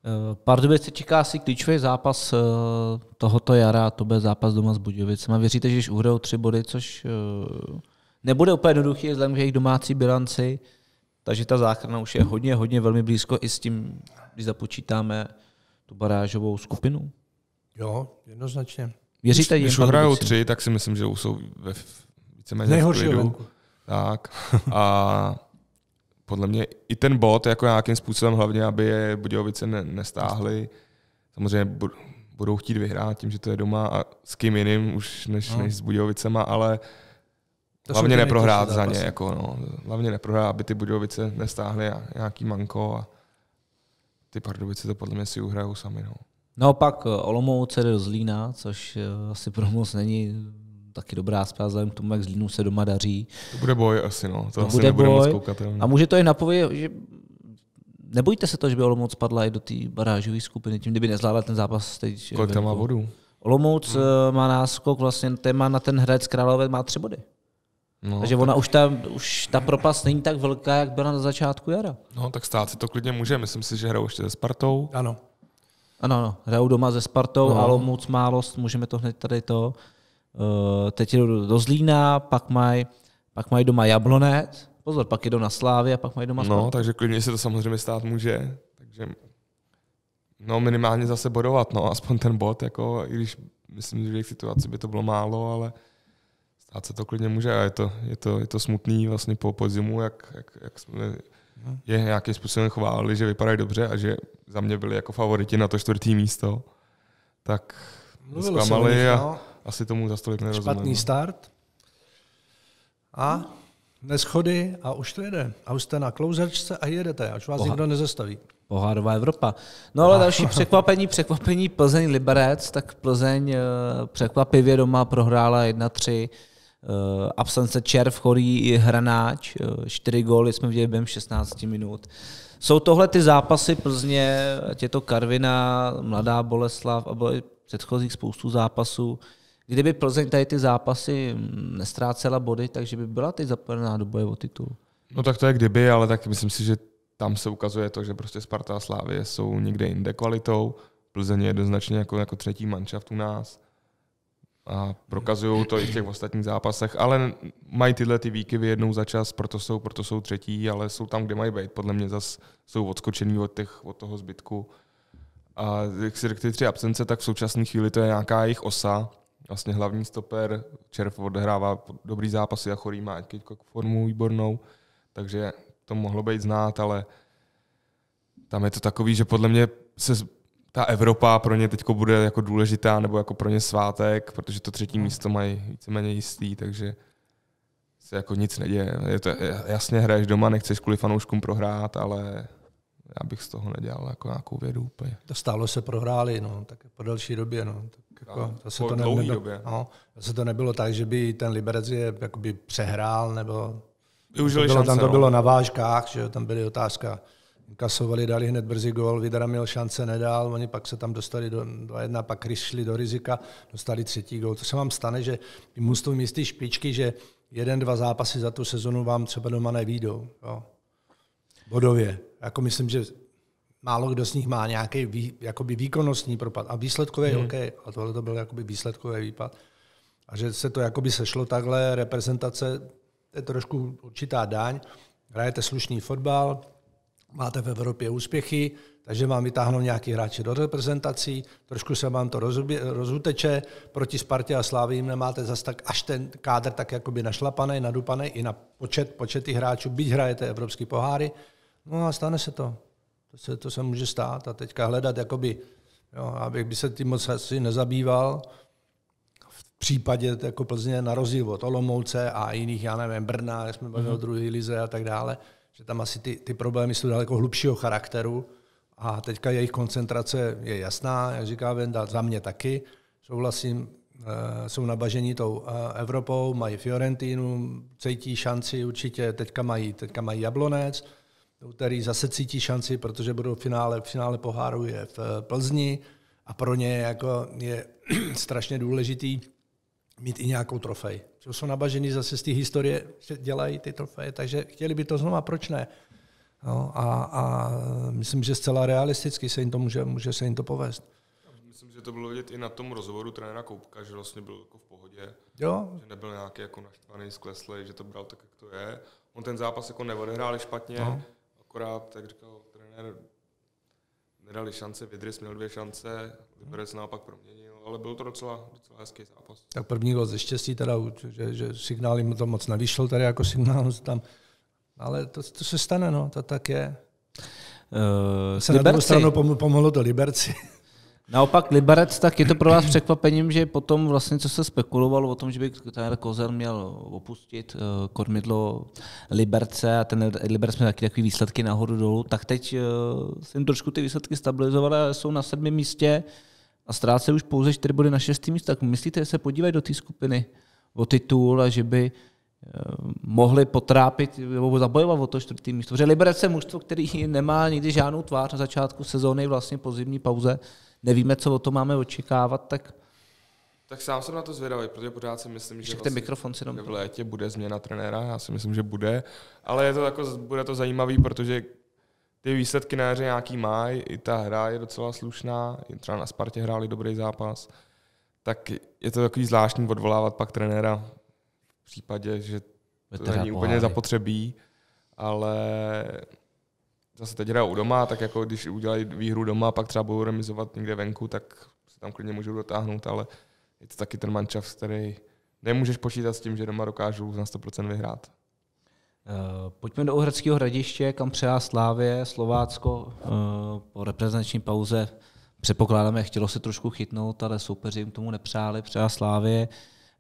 Eh, Pardubice čeká si klíčový zápas eh, tohoto jara, to bude zápas doma s Budějovicema. Věříte, že už uhrou tři body, což eh, nebude úplně jednoduchý, vzhledem k jejich domácí bilanci, takže ta záchrana už je hodně, hodně velmi blízko i s tím, když započítáme tu barážovou skupinu. Jo, jednoznačně. Věříte když, Když uhrajou tři, tak si myslím, že už jsou ve víceméně v klidu. Tak. A podle mě i ten bod, jako nějakým způsobem hlavně, aby je Budějovice ne, nestáhly. Samozřejmě budou chtít vyhrát tím, že to je doma a s kým jiným už než, no. než s Budějovicema, ale to hlavně neprohrát za ně. Jako, no. Hlavně neprohrát, aby ty Budějovice nestáhly a nějaký manko a ty Pardubice to podle mě si uhrajou sami. No. No pak eh, Olomouc jde do Zlína, což eh, asi pro moc není taky dobrá zpráva vzhledem k tomu, jak Zlínu se doma daří. To bude boj asi, no. To, to asi bude boj. Moc a může to i napovědět, že nebojíte se to, že by Olomouc padla i do té barážové skupiny, tím kdyby nezvládla ten zápas teď. Kolik tam má bodů? Olomouc hmm. Eh, má náskok, vlastně téma na ten Hradec Králové má tři body. No, Takže tak... ona už ta, už ta propast není tak velká, jak byla na začátku jara. No, tak stát si to klidně může. Myslím si, že hrajou ještě se Spartou. Ano. Ano, ano. Hrajou doma se Spartou no. a málost. můžeme to hned tady to. Eh, teď jdou do Zlína, pak mají pak maj doma Jablonec, pozor, pak jdou na Slávě a pak mají doma No, No, takže klidně se to samozřejmě stát může, takže no minimálně zase bodovat, no, aspoň ten bod, jako, i když myslím, že v jejich situaci by to bylo málo, ale stát se to klidně může a je to, je to, je to smutný vlastně po podzimu, jak, jak, jak jsme no. je nějakým způsobem chválili, že vypadají dobře a že za mě byli jako favoriti na to čtvrtý místo, tak zklamali a, no asi tomu za stolik nerozumím. Špatný no. start a neschody a už to jede. A už jste na klouzačce a jedete, až vás Poha- nikdo nezastaví. Pohárová Evropa. No ale další překvapení, překvapení Plzeň Liberec, tak Plzeň eh, překvapivě doma prohrála 1-3. Uh, eh, absence červ, chorý hranáč, uh, čtyři góly jsme viděli během 16 minut. Jsou tohle ty zápasy Plzně, těto Karvina, Mladá Boleslav a bylo předchozích spoustu zápasů, Kdyby Plzeň tady ty zápasy nestrácela body, takže by byla teď zapojená do boje o titul. No tak to je kdyby, ale tak myslím si, že tam se ukazuje to, že prostě Sparta a Slávie jsou někde jinde kvalitou. Plzeň je jednoznačně jako, jako třetí manšaft u nás a prokazují to i v těch ostatních zápasech, ale mají tyhle ty výkyvy jednou za čas, proto jsou, proto jsou třetí, ale jsou tam, kde mají být. Podle mě zase jsou odskočený od, těch, od toho zbytku. A jak si řekl, ty tři absence, tak v současné chvíli to je nějaká jejich osa, vlastně hlavní stoper, Červ odehrává dobrý zápasy a Chorý má teď formu výbornou, takže to mohlo být znát, ale tam je to takový, že podle mě se ta Evropa pro ně teď bude jako důležitá nebo jako pro ně svátek, protože to třetí místo mají víceméně jistý, takže se jako nic neděje. Je to, jasně hraješ doma, nechceš kvůli fanouškům prohrát, ale já bych z toho nedělal jako nějakou vědu úplně. To stálo se prohráli, no, tak po delší době. No, tak jako, ano, zase to nebylo, době. Ano, zase to nebylo tak, že by ten Liberec je jakoby přehrál, nebo Využili to bylo, šance, tam to no. bylo na vážkách, že tam byly otázka. Kasovali, dali hned brzy gol, Vidra měl šance, nedal, oni pak se tam dostali do 2-1, pak šli do rizika, dostali třetí gol. To se vám stane, že mít místy špičky, že jeden, dva zápasy za tu sezonu vám třeba doma nevídou. Jo. Bodově. Jako myslím, že málo kdo z nich má nějaký vý, jakoby výkonnostní propad. A výsledkový hmm. OK, a tohle to byl jakoby výsledkový výpad. A že se to jakoby sešlo takhle, reprezentace je trošku určitá daň. Hrajete slušný fotbal, máte v Evropě úspěchy, takže vám vytáhnou nějaký hráči do reprezentací, trošku se vám to rozubě, rozuteče, proti Spartě a jim nemáte zase tak až ten kádr tak jakoby našlapaný, nadupaný i na počet, počet hráčů, byť hrajete evropský poháry, no a stane se to. To se, to se může stát a teďka hledat, jakoby, jo, abych by se tím moc asi nezabýval, v případě jako Plzně na rozdíl od Olomouce a jiných, já nevím, Brna, jak jsme bavili mm-hmm. o mhm. druhé lize a tak dále, že tam asi ty, ty problémy jsou daleko hlubšího charakteru a teďka jejich koncentrace je jasná, jak říká Venda, za mě taky, souhlasím, eh, jsou nabažení tou eh, Evropou, mají Fiorentinu, cítí šanci určitě, teďka mají, teďka mají Jablonec, úterý zase cítí šanci, protože budou v finále, v finále poháru je v eh, Plzni a pro ně jako je strašně důležitý mít i nějakou trofej. Co jsou nabažený zase z té historie, že dělají ty trofeje, takže chtěli by to znova, proč ne? No, a, a myslím, že zcela realisticky se jim to může, může se jim to povést. Myslím, že to bylo vidět i na tom rozhovoru trenéra Koupka, že vlastně byl jako v pohodě. Jo. Že nebyl nějaký jako naštvaný, skleslý, že to bral tak, jak to je. On ten zápas jako neodehrál špatně, no akorát, jak říkal trenér, nedali šance, Vidris měl dvě šance, Liberec naopak proměnil, ale byl to docela, docela hezký zápas. Tak první gol ze štěstí, teda, že, že signál jim to moc nevyšel, tady jako signál tam, ale to, to se stane, no, to tak je. Uh, se Liberci. na druhou stranu pomohlo to Liberci. Naopak Liberec, tak je to pro vás překvapením, že potom vlastně, co se spekulovalo o tom, že by trenér Kozel měl opustit eh, kormidlo Liberce a ten Liberec měl taky takový výsledky nahoru dolů, tak teď jsem eh, trošku ty výsledky stabilizovaly, jsou na sedmém místě a ztrácejí už pouze čtyři body na šestém místě. Tak myslíte, že se podívají do té skupiny o titul a že by eh, mohli potrápit nebo zabojovat o to čtvrtý místo. Protože Liberec je mužstvo, který nemá nikdy žádnou tvář na začátku sezóny, vlastně po zimní pauze nevíme, co o to máme očekávat, tak tak sám jsem na to zvědavý, protože pořád si myslím, že, vlastně ten mikrofon si v létě bude změna trenéra, já si myslím, že bude, ale je to jako, bude to zajímavý, protože ty výsledky na jaře nějaký má, i ta hra je docela slušná, třeba na Spartě hráli dobrý zápas, tak je to takový zvláštní odvolávat pak trenéra v případě, že to není úplně zapotřebí, ale zase teď hrajou doma, tak jako když udělají výhru doma, pak třeba budou remizovat někde venku, tak se tam klidně můžou dotáhnout, ale je to taky ten mančav, který nemůžeš počítat s tím, že doma dokážou na 100% vyhrát. Eh, pojďme do uhradského hradiště, kam přejá Slávě, Slovácko. Eh, po reprezentační pauze předpokládáme, chtělo se trošku chytnout, ale soupeři jim tomu nepřáli, přejá Slávě.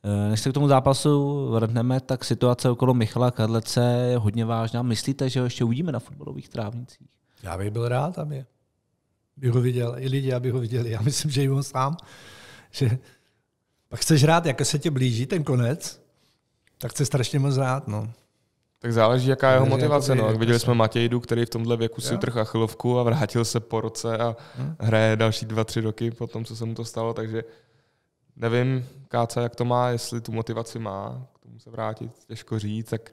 Eh, než se k tomu zápasu vrhneme, tak situace okolo Michala Kadlece je hodně vážná. Myslíte, že ho ještě uvidíme na fotbalových trávnicích? Já bych byl rád, aby bych ho viděl. I lidi, aby ho viděli. Já myslím, že i on sám. Že... Pak chceš rád, jak se tě blíží ten konec, tak chceš strašně moc rád. No. Tak záleží, jaká je jeho jako motivace. No. Jako viděli jsme Matějdu, který v tomhle věku si utrhl chylovku a vrátil se po roce a hm? hraje další dva, tři roky po tom, co se mu to stalo, takže Nevím, Káca, jak to má, jestli tu motivaci má, k tomu se vrátit, těžko říct, tak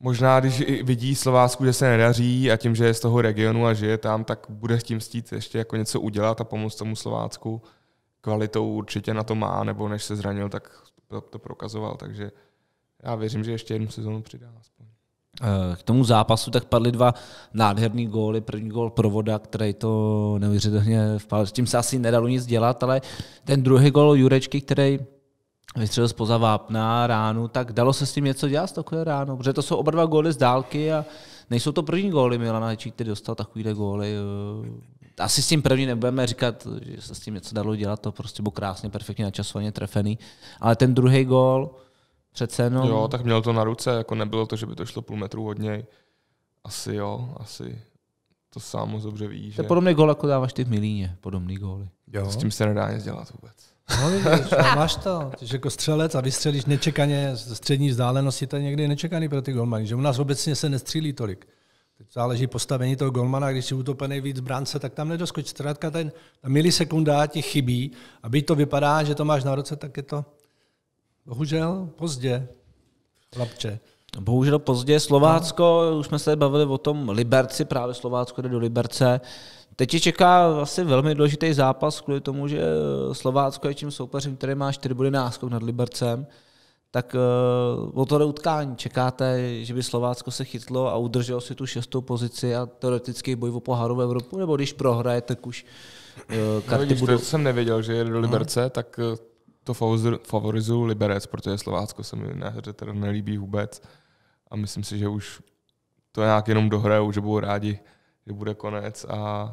možná, když vidí Slovácku, že se nedaří a tím, že je z toho regionu a žije tam, tak bude s tím stít ještě jako něco udělat a pomoct tomu Slovácku. Kvalitou určitě na to má, nebo než se zranil, tak to, to prokazoval, takže já věřím, že ještě jednu sezonu přidá. Eh, k tomu zápasu tak padly dva nádherný góly. První gól Provoda, který to neuvěřitelně vpadl S tím se asi nedalo nic dělat, ale ten druhý gól Jurečky, který vystřelil spoza vápna ránu, tak dalo se s tím něco dělat z takové ráno, protože to jsou oba dva góly z dálky a nejsou to první góly Milana Hečík, který dostal takovýhle góly. Eh, asi s tím první nebudeme říkat, že se s tím něco dalo dělat, to prostě bylo krásně, perfektně načasovaně trefený, ale ten druhý gól, Přece no. Jo, tak měl to na ruce, jako nebylo to, že by to šlo půl metru od něj. Asi jo, asi to sám moc dobře ví. Že... To je podobný gol, jako dáváš ty v Milíně, podobný góly. Jo. S tím se nedá nic dělat vůbec. No vidíš, no, máš to. Ty jako střelec a vystřelíš nečekaně ze střední vzdálenosti, to je někdy nečekaný pro ty golmany, že u nás obecně se nestřílí tolik. Teď záleží postavení toho golmana, když si utopený víc brance, tak tam nedoskočí. Zkrátka ten, ta milisekunda ti chybí a byť to vypadá, že to máš na ruce, tak je to Bohužel pozdě, chlapče. Bohužel pozdě. Slovácko, no. už jsme se bavili o tom Liberci, právě Slovácko jde do Liberce. Teď je čeká asi velmi důležitý zápas kvůli tomu, že Slovácko je tím soupeřem, který má 4 body náskok nad Libercem. Tak uh, o tohle utkání čekáte, že by Slovácko se chytlo a udrželo si tu šestou pozici a teoretický boj o poháru v Evropu? Nebo když prohraje, tak už uh, karty no, vidíš, budou... To jsem nevěděl, že je do Liberce, no. tak eh, to favorizuju Liberec, protože Slovácko se mi na hře teda nelíbí vůbec a myslím si, že už to nějak jenom dohraju, že budou rádi, že bude konec a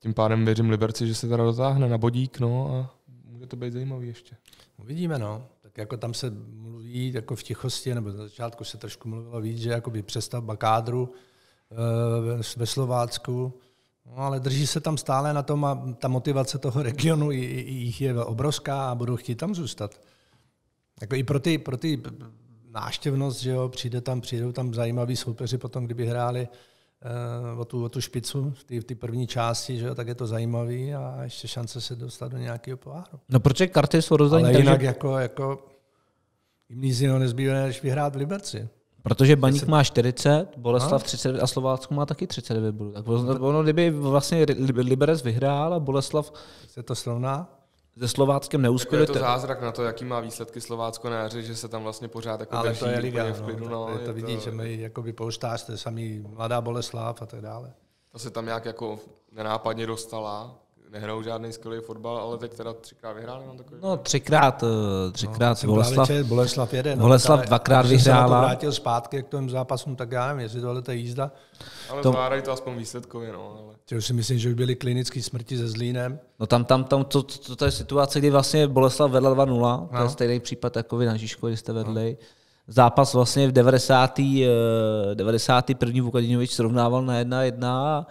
tím pádem věřím Liberci, že se teda dotáhne na bodík, no a může to být zajímavý ještě. No, uvidíme, no. Tak jako tam se mluví jako v tichosti, nebo na začátku se trošku mluvilo víc, že jakoby přestavba kádru e, ve Slovácku No, ale drží se tam stále na tom a ta motivace toho regionu jich je obrovská a budou chtít tam zůstat. Jako i pro ty, pro ty náštěvnost, že jo, přijde tam, přijdou tam zajímaví soupeři potom, kdyby hráli uh, o, tu, o tu špicu v té, v ty první části, že jo, tak je to zajímavý a ještě šance se dostat do nějakého poháru. No proč karty jsou rozdaní? Ale jinak takže... jako, jako jim nic jiného nezbývá, než vyhrát v Liberci. Protože Baník má 40, Boleslav 30 no. a Slovácko má taky 39 bodů. Tak ono, kdyby vlastně Liberec vyhrál a Boleslav... Se to srovná? se Slováckem neuspěl. Jako je to zázrak na to, jaký má výsledky Slovácko na jaře, že se tam vlastně pořád jako Ale to je liga, v no. klidu, no, no, to, je to, je to že my jako pouštář, to je samý Mladá Boleslav a tak dále. To se tam nějak jako nenápadně dostala, nehrajou žádný skvělý fotbal, ale teď teda třikrát vyhrál, Mám takový... No třikrát, eh, třikrát no, Boleslav, čet, Boleslav jeden. No, Boleslav no, dvakrát vyhrál. Když vrátil zpátky k tomu zápasu, no, tak já nevím, jestli tohle je jízda. Ale to... zvládají to aspoň výsledkově. No, ale... To si myslím, že by byly klinické smrti se Zlínem. No tam, tam, tam, to, to, to, to je situace, kdy vlastně Boleslav vedla 2-0, no. to je no. stejný případ jako vy na Žižko, kdy jste vedli. No zápas vlastně v 90. 91. Eh, Vukadinovič srovnával na 1-1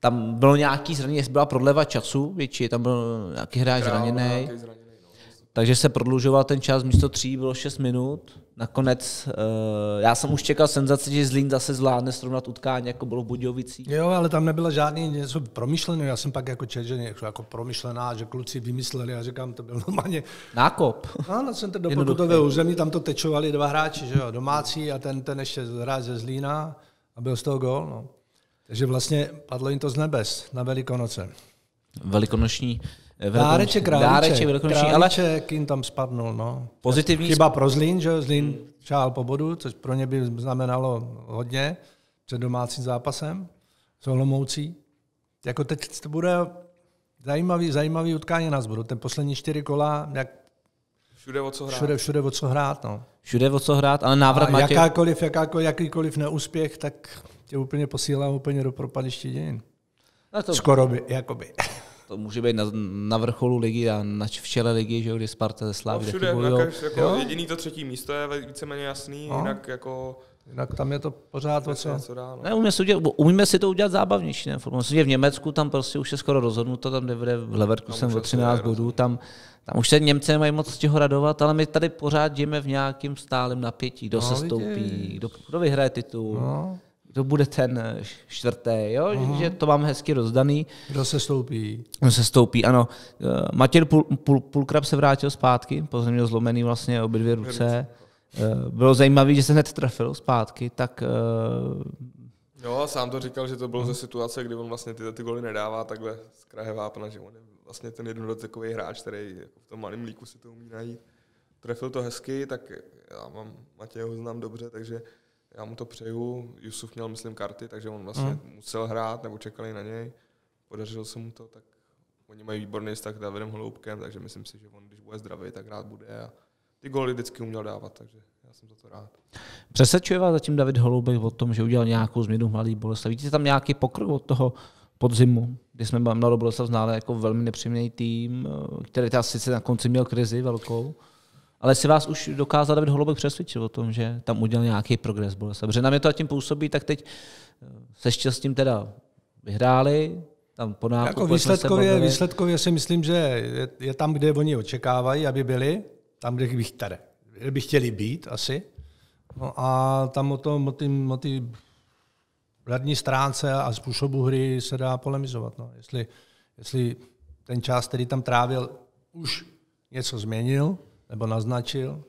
tam bylo nějaký zranění, byla prodleva času větší, tam byl nějaký hráč zraněný. No, Takže se prodlužoval ten čas, místo tří bylo 6 minut. Nakonec, uh, já jsem už čekal senzaci, že Zlín zase zvládne srovnat utkání, jako bylo v Budějovicí. Jo, ale tam nebylo žádný něco promyšlené. Já jsem pak jako čet, že něco jako promyšlená, že kluci vymysleli. a říkám, to byl normálně... Nákop. No, no jsem to do pokutového území, tam to tečovali dva hráči, že jo, domácí a ten, ten ještě hráč ze Zlína a byl z toho gol. No. Takže vlastně padlo jim to z nebes na Velikonoce. Velikonoční eh, dáreček, králiček, dáreček, velikonoční, ale... jim tam spadnul, no. Pozitivní... Chyba pro Zlín, že Zlín šál po bodu, což pro ně by znamenalo hodně před domácím zápasem s Olomoucí. Jako teď to bude zajímavý, zajímavý utkání nás budou. Ten poslední čtyři kola, jak Všude o co hrát. Všude, všude o co hrát, no. Všude o co hrát, ale návrat A Matěj... Jakákoliv, jakákoliv, jakýkoliv neúspěch, tak tě úplně posílá úplně do propadiště dějin. No to, Skoro by, jakoby. To může být na, na vrcholu ligy a na čele ligy, že kdy Sparta ze Slávy no, všude, jako jo? jediný to třetí místo je víceméně jasný, no. jinak jako Jinak tam je to pořád to, co. co no. ne, umíme, si udělat, umíme si to udělat zábavnější. Ne? Myslím, v Německu tam prostě už je skoro rozhodnuto, tam nebude v Leverku jsem o 13 bodů, tam, tam už se Němci nemají moc z těho radovat, ale my tady pořád jdeme v nějakém stálem napětí, kdo no, se stoupí, kdo, kdo vyhraje titul. No to bude ten eh, čtvrtý, jo? Aha. že to mám hezky rozdaný. Kdo se stoupí? Kdo se stoupí, ano. Eh, Matěj Pul, půl, Pulkrab se vrátil zpátky, pozdě měl zlomený vlastně obě dvě ruce. Eh, bylo zajímavé, že se hned trefil zpátky, tak Jo, sám to říkal, že to bylo ze situace, kdy on vlastně tyhle ty goly nedává takhle z krahe vápna, že on je vlastně ten jednodotekový hráč, který jako v tom malém líku si to umí najít. Trefil to hezky, tak já mám Matějho znám dobře, takže já mu to přeju. Jusuf měl, myslím, karty, takže on vlastně hmm. musel hrát nebo čekali na něj. Podařilo se mu to, tak oni mají výborný vztah s Davidem Hloubkem, takže myslím si, že on, když bude zdravý, tak rád bude. A ty góly vždycky uměl dávat, takže já jsem za to rád. Přesvědčuje vás zatím David Holoubek o tom, že udělal nějakou změnu v Mladý Boleslav. Vidíte tam nějaký pokrok od toho podzimu, kdy jsme Mladý Boleslav znali jako velmi nepříjemný tým, který teda sice na konci měl krizi velkou, ale si vás už dokázal David Holubek přesvědčit o tom, že tam udělal nějaký progres Boleslav. Protože na mě to tím působí, tak teď eh, se štěstím teda vyhráli, tam po nákupu, jako výsledkově, výsledkově si myslím, že je, je, tam, kde oni očekávají, aby byli, tam, kde bych tady, kde by chtěli být asi. No a tam o tom, o tým, o tým radní stránce a způsobu hry se dá polemizovat. No. Jestli, jestli ten čas, který tam trávil, už něco změnil, nebo naznačil,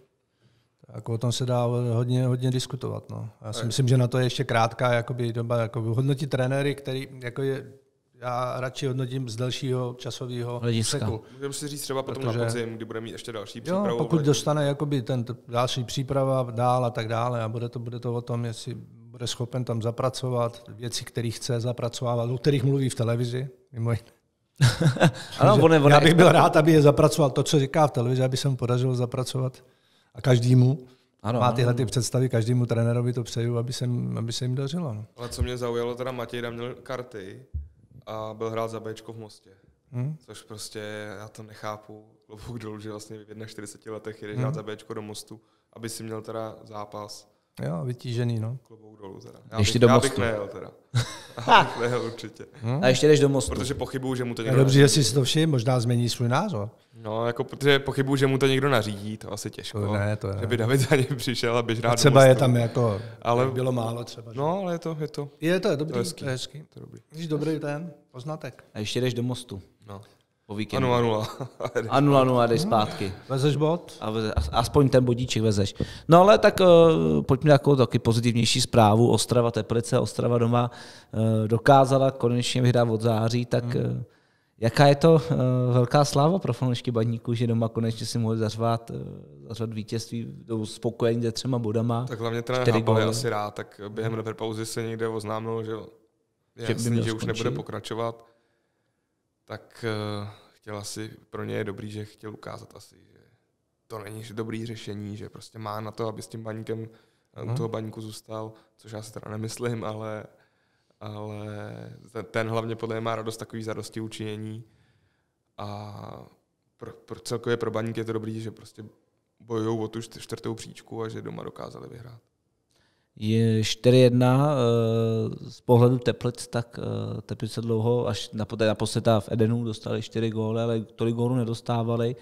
tak o tom se dá hodně, hodně diskutovat. No. Já si myslím, že na to je ještě krátká jakoby, doba. Jako hodnotit trenéry, který jako je, já radši hodnotím z delšího časového seku. Můžeme si říct třeba potom Protože, na podzim, kdy bude mít ještě další přípravu. Jo, pokud dostane jakoby ten další příprava dál a tak dále a bude to, bude to o tom, jestli bude schopen tam zapracovat věci, které chce zapracovat, o kterých mluví v televizi, mimo jiné ano, on, on já bych byl rád, aby je zapracoval. To, co říká v televizi, aby se mu podařilo zapracovat. A každému. Ano, má tyhle ty představy, každému trenerovi to přeju, aby se, aby se jim dařilo. No. Ale co mě zaujalo, teda Matěj měl karty a byl hrát za Bčko v Mostě. Hmm? Což prostě já to nechápu. Klobouk dolů, že vlastně v 41 letech jdeš hmm? hrát hm? za Bčko do Mostu, aby si měl teda zápas Jo, vytížený, no. Klobouk dolů teda. Já ještě bych, do já mostu. Já bych nejel teda. Já bych nejel určitě. A hmm? ještě jdeš do mostu. Protože pochybuju, že mu to někdo... dobře, že si to všim, možná změní svůj názor. No, jako protože pochybuju, že mu to někdo nařídí, to asi těžko. To ne, to je. Kdyby David za ním přišel a běž rád Třeba je tam jako, ale... bylo málo třeba. No, ale je to, je to. Je to, je dobrý. To je hezký. To je dobrý. Jsi dobrý ten poznatek. A ještě jdeš do mostu. No po víkendu. Ano, nula. A nula, nula, dej zpátky. Vezeš bod? A veze, aspoň ten bodíček vezeš. No ale tak uh, pojďme jako taky pozitivnější zprávu. Ostrava Teplice, Ostrava doma uh, dokázala konečně vyhrát od září, tak hmm. Eh, jaká je to uh, velká sláva pro fanoušky Baníku, že doma konečně si mohli zařvat, uh, zařvat vítězství, jdou spokojení se třema bodama. Tak hlavně trenér Hábal asi rád, tak během hmm. pauzy se někde oznámil, že, je že, jasný, že už nebude pokračovat tak eh, chtěl asi, pro ně je dobrý, že chtěl ukázat asi, že to není dobrý řešení, že prostě má na to, aby s tím baníkem eh, hmm. toho baníku zůstal, což já si teda nemyslím, ale, ale ten hlavně podle mě má radost takový zadosti učinění a pro, pro celkově pro baník je to dobrý, že prostě bojují o tu čtvrtou příčku a že doma dokázali vyhrát. 4-1 eh, z pohledu Teplic, tak eh, Teplice dlouho, až na naposled v Edenu dostali 4 góly, ale tolik gólů nedostávali.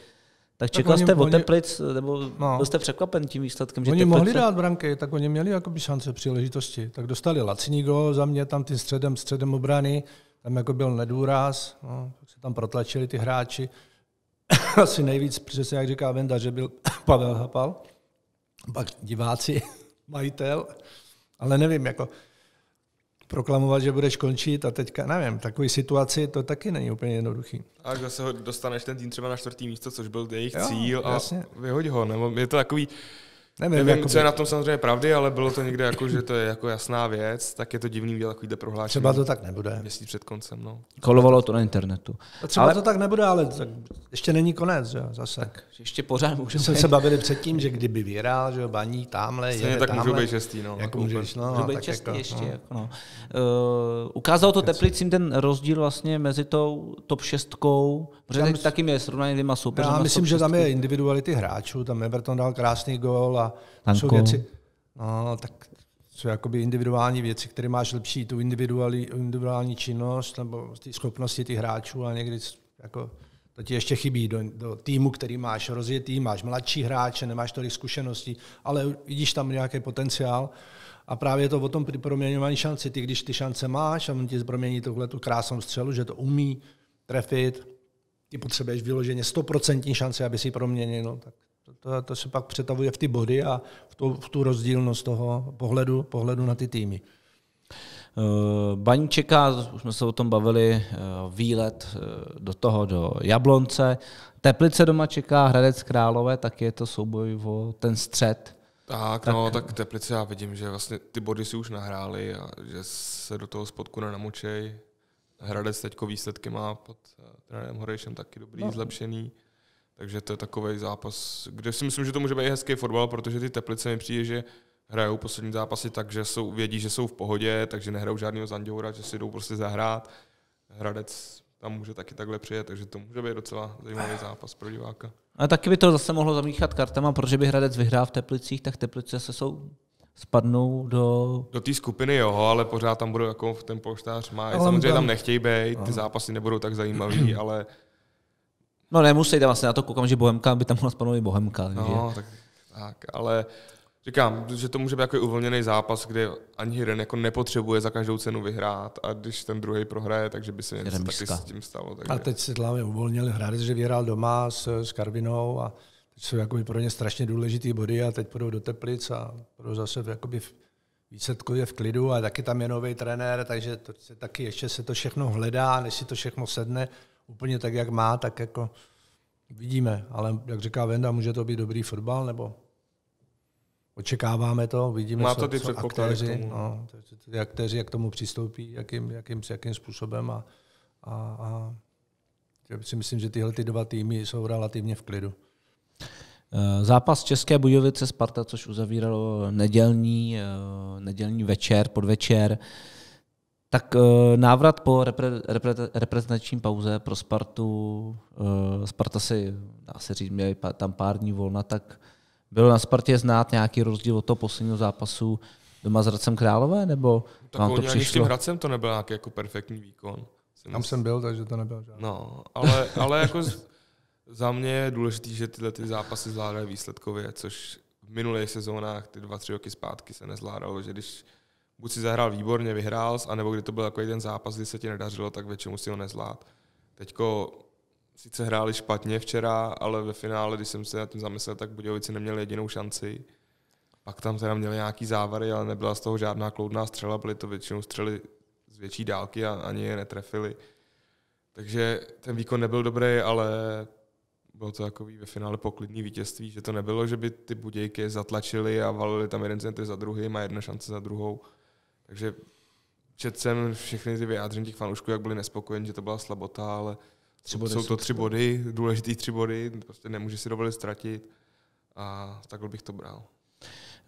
Tak čekal tak oni, jste od Teplic, eh, nebo no. byl jste překvapen tím výsledkem? Že oni Teplice... mohli dát branky, tak oni měli jakoby šance příležitosti. Tak dostali laciní gol za mě tam tím středem, středem obrany, tam jako byl nedůraz, no, se tam protlačili ty hráči. Asi nejvíc, přesně jak říká Venda, že byl Pavel Hapal, pak diváci, majitel, ale nevím, jako proklamovat, že budeš končit a teďka, nevím, takový situaci to taky není úplně jednoduchý. A když se ho dostaneš ten tým třeba na čtvrtý místo, což byl jejich jo, cíl a vyhoď ho, nebo je to takový, Nevím, Nevím jakoby... co je na tom samozřejmě pravdy, ale bylo to někde jako, že to je jako jasná věc, tak je to divný udělat takový prohlášení. Třeba to tak nebude. Měsíc před koncem, no. Kolovalo to na internetu. A třeba ale... to tak nebude, ale tak ještě není konec, jo, zase. Tak, ještě pořád můžeme. Jsme se bavili předtím, že kdyby vyhrál, že baní tamhle, je tak můžu být šestý, no. Jako můžeš, no, no být tak jako, šestý jako, ještě, no. Jako, no. Uh, eh, ukázal to Teplicím ten rozdíl vlastně mezi tou top šestkou, protože tam, taky mě srovnání dvěma super. Já myslím, že tam je individuality hráčů, tam Everton dal krásný gol a a jsou věci, no, tak jsou jakoby individuální věci, které máš lepší tu individuální, individuální činnost nebo ty schopnosti těch hráčů a někdy jako, to ti ještě chybí do, do týmu, který máš rozjetý, máš mladší hráče, nemáš tolik zkušeností, ale vidíš tam nějaký potenciál. A právě to o tom proměňování šanci. Ty, když ty šance máš a on ti promění tohle tu krásnou střelu, že to umí trefit, ty potřebuješ vyloženě 100% šance, aby si proměnil, no, tak to, eh, to se pak přetavuje v ty body a v tu, v tu rozdílnost toho pohledu, pohledu na ty týmy. Eh, Baň čeká, už jsme se o tom bavili, eh, výlet do toho, do Jablonce. Teplice doma čeká Hradec Králové, tak je to souboj o ten střed. Tak, tak, no, tak Teplice já vidím, že vlastně ty body si už nahráli a že se do toho spodku nenamočej. Hradec teďko výsledky má pod trenérem Horejšem taky dobrý, no. zlepšený. Takže to je takový zápas, kde si myslím, že to může být hezký fotbal, protože ty teplice mi přijde, že hrajou poslední zápasy tak, že jsou, vědí, že jsou v pohodě, takže nehrajou žádného zanděhora, že si jdou prostě zahrát. Hradec tam může taky takhle přijet, takže to může být docela zajímavý zápas pro diváka. A taky by to zase mohlo zamíchat kartama, protože by Hradec vyhrál v Teplicích, tak Teplice se jsou spadnou do... Do té skupiny, jo, ale pořád tam budou jako ten poštář má. Samozřejmě tam nechtějí být, ty zápasy nebudou tak zajímavý, ale No nemusí, tam asi vlastně na to koukám, že Bohemka by tam mohla spadnout i Bohemka. No, takže... No, tak, tak, ale Říkám, že to může být jako uvolněný zápas, kde ani jeden jako nepotřebuje za každou cenu vyhrát a když ten druhý prohraje, takže by se něco taky s tím stalo. Takže... A teď se hlavně uvolnili hráli, že vyhrál doma s, s Karvinou a teď jsou jakoby pro ně strašně důležitý body a teď půjdou do Teplic a půjdou zase v, jakoby v, je v klidu a taky tam je nový trenér, takže to, se taky ještě se to všechno hledá, než si to všechno sedne úplně tak, jak má, tak jako vidíme. Ale jak říká Venda, může to být dobrý fotbal, nebo očekáváme to, vidíme, má to co, ty co aktéři, no, no aktéři, jak tomu přistoupí, jakým, jakým, jakým způsobem a, a, a já si myslím, že tyhle ty dva týmy jsou relativně v klidu. Eh, zápas České Budějovice Sparta, což uzavíralo nedělní, eh, nedělní večer, podvečer. Tak eh, návrat po repre, repre, reprezentační pauze pro Spartu, eh, Sparta si, dá se říct, měli tam pár dní volna, tak bylo na Spartě znát nějaký rozdíl od toho posledního zápasu doma s Hradcem Králové, nebo tak vám to přišlo? s tím Hradcem to nebyl nějaký jako perfektní výkon. Jsem tam jsem byl, takže to nebyl žádný. No, ale, ale jako za mě je důležité, že tyhle ty zápasy zvládají výsledkově, což v minulých sezónách, ty dva, tři roky zpátky se nezvládalo, že když buď si zahrál výborně, vyhrál, anebo kdy to byl takový ten zápas, kdy se ti nedařilo, tak většinou si ho nezlát. Teďko sice hráli špatně včera, ale ve finále, když jsem se nad tím zamyslel, tak Budějovici neměli jedinou šanci. Pak tam teda měli nějaký závary, ale nebyla z toho žádná kloudná střela, byly to většinou střely z větší dálky a ani je netrefili. Takže ten výkon nebyl dobrý, ale bylo to takový ve finále poklidný vítězství, že to nebylo, že by ty budějky zatlačili a valili tam jeden centr za druhým a jedna šance za druhou. Takže četl jsem všechny ty vyjádření těch fanoušků, jak byli nespokojeni, že to byla slabota, ale tři body jsou to tři body, důležitý tři body, prostě nemůže si dovolit ztratit a takhle bych to bral.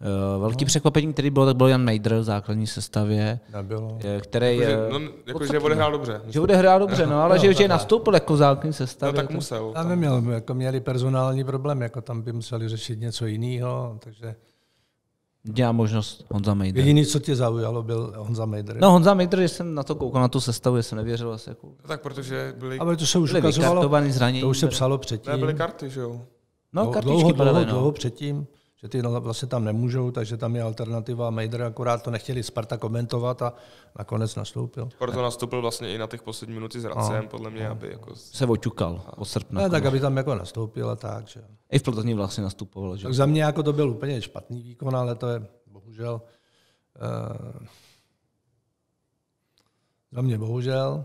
Eh, velký no. překvapení, který bylo, tak byl Jan Mejdr v základní sestavě. Nebylo. Eh, který, jako, že, no, jako, že odehrál dobře. Že Že odehrál dobře, no, ale no, že, už je nastoupil jako v základní sestavě. No, tak musel. Já neměl, jako měli personální problém, jako tam by museli řešit něco jiného, takže Dělá možnost Honza Mejdr. Jediný, co tě zaujalo, byl Honza Mejdr. No Honza Mejdr, že jsem na to koukal, na tu sestavu, že jsem nevěřil asi. Jako... No, tak protože byly... Ale to se už byli. ukazovalo, zranění, to už se psalo předtím. Ne, byly karty, že jo? No, no kartičky dlouho, dlouho, no. dlouho předtím že ty vlastně tam nemůžou, takže tam je alternativa Mejdr, akorát to nechtěli Sparta komentovat a nakonec nastoupil. Proto nastoupil vlastně i na těch poslední minuty s Racem, no. podle mě, aby no. jako... Se očukal od srpna. Ne, tak aby tam jako nastoupil a tak, že... I v Plzni vlastně nastupoval, že... Tak za mě jako to byl úplně špatný výkon, ale to je bohužel... Uh, za mě bohužel,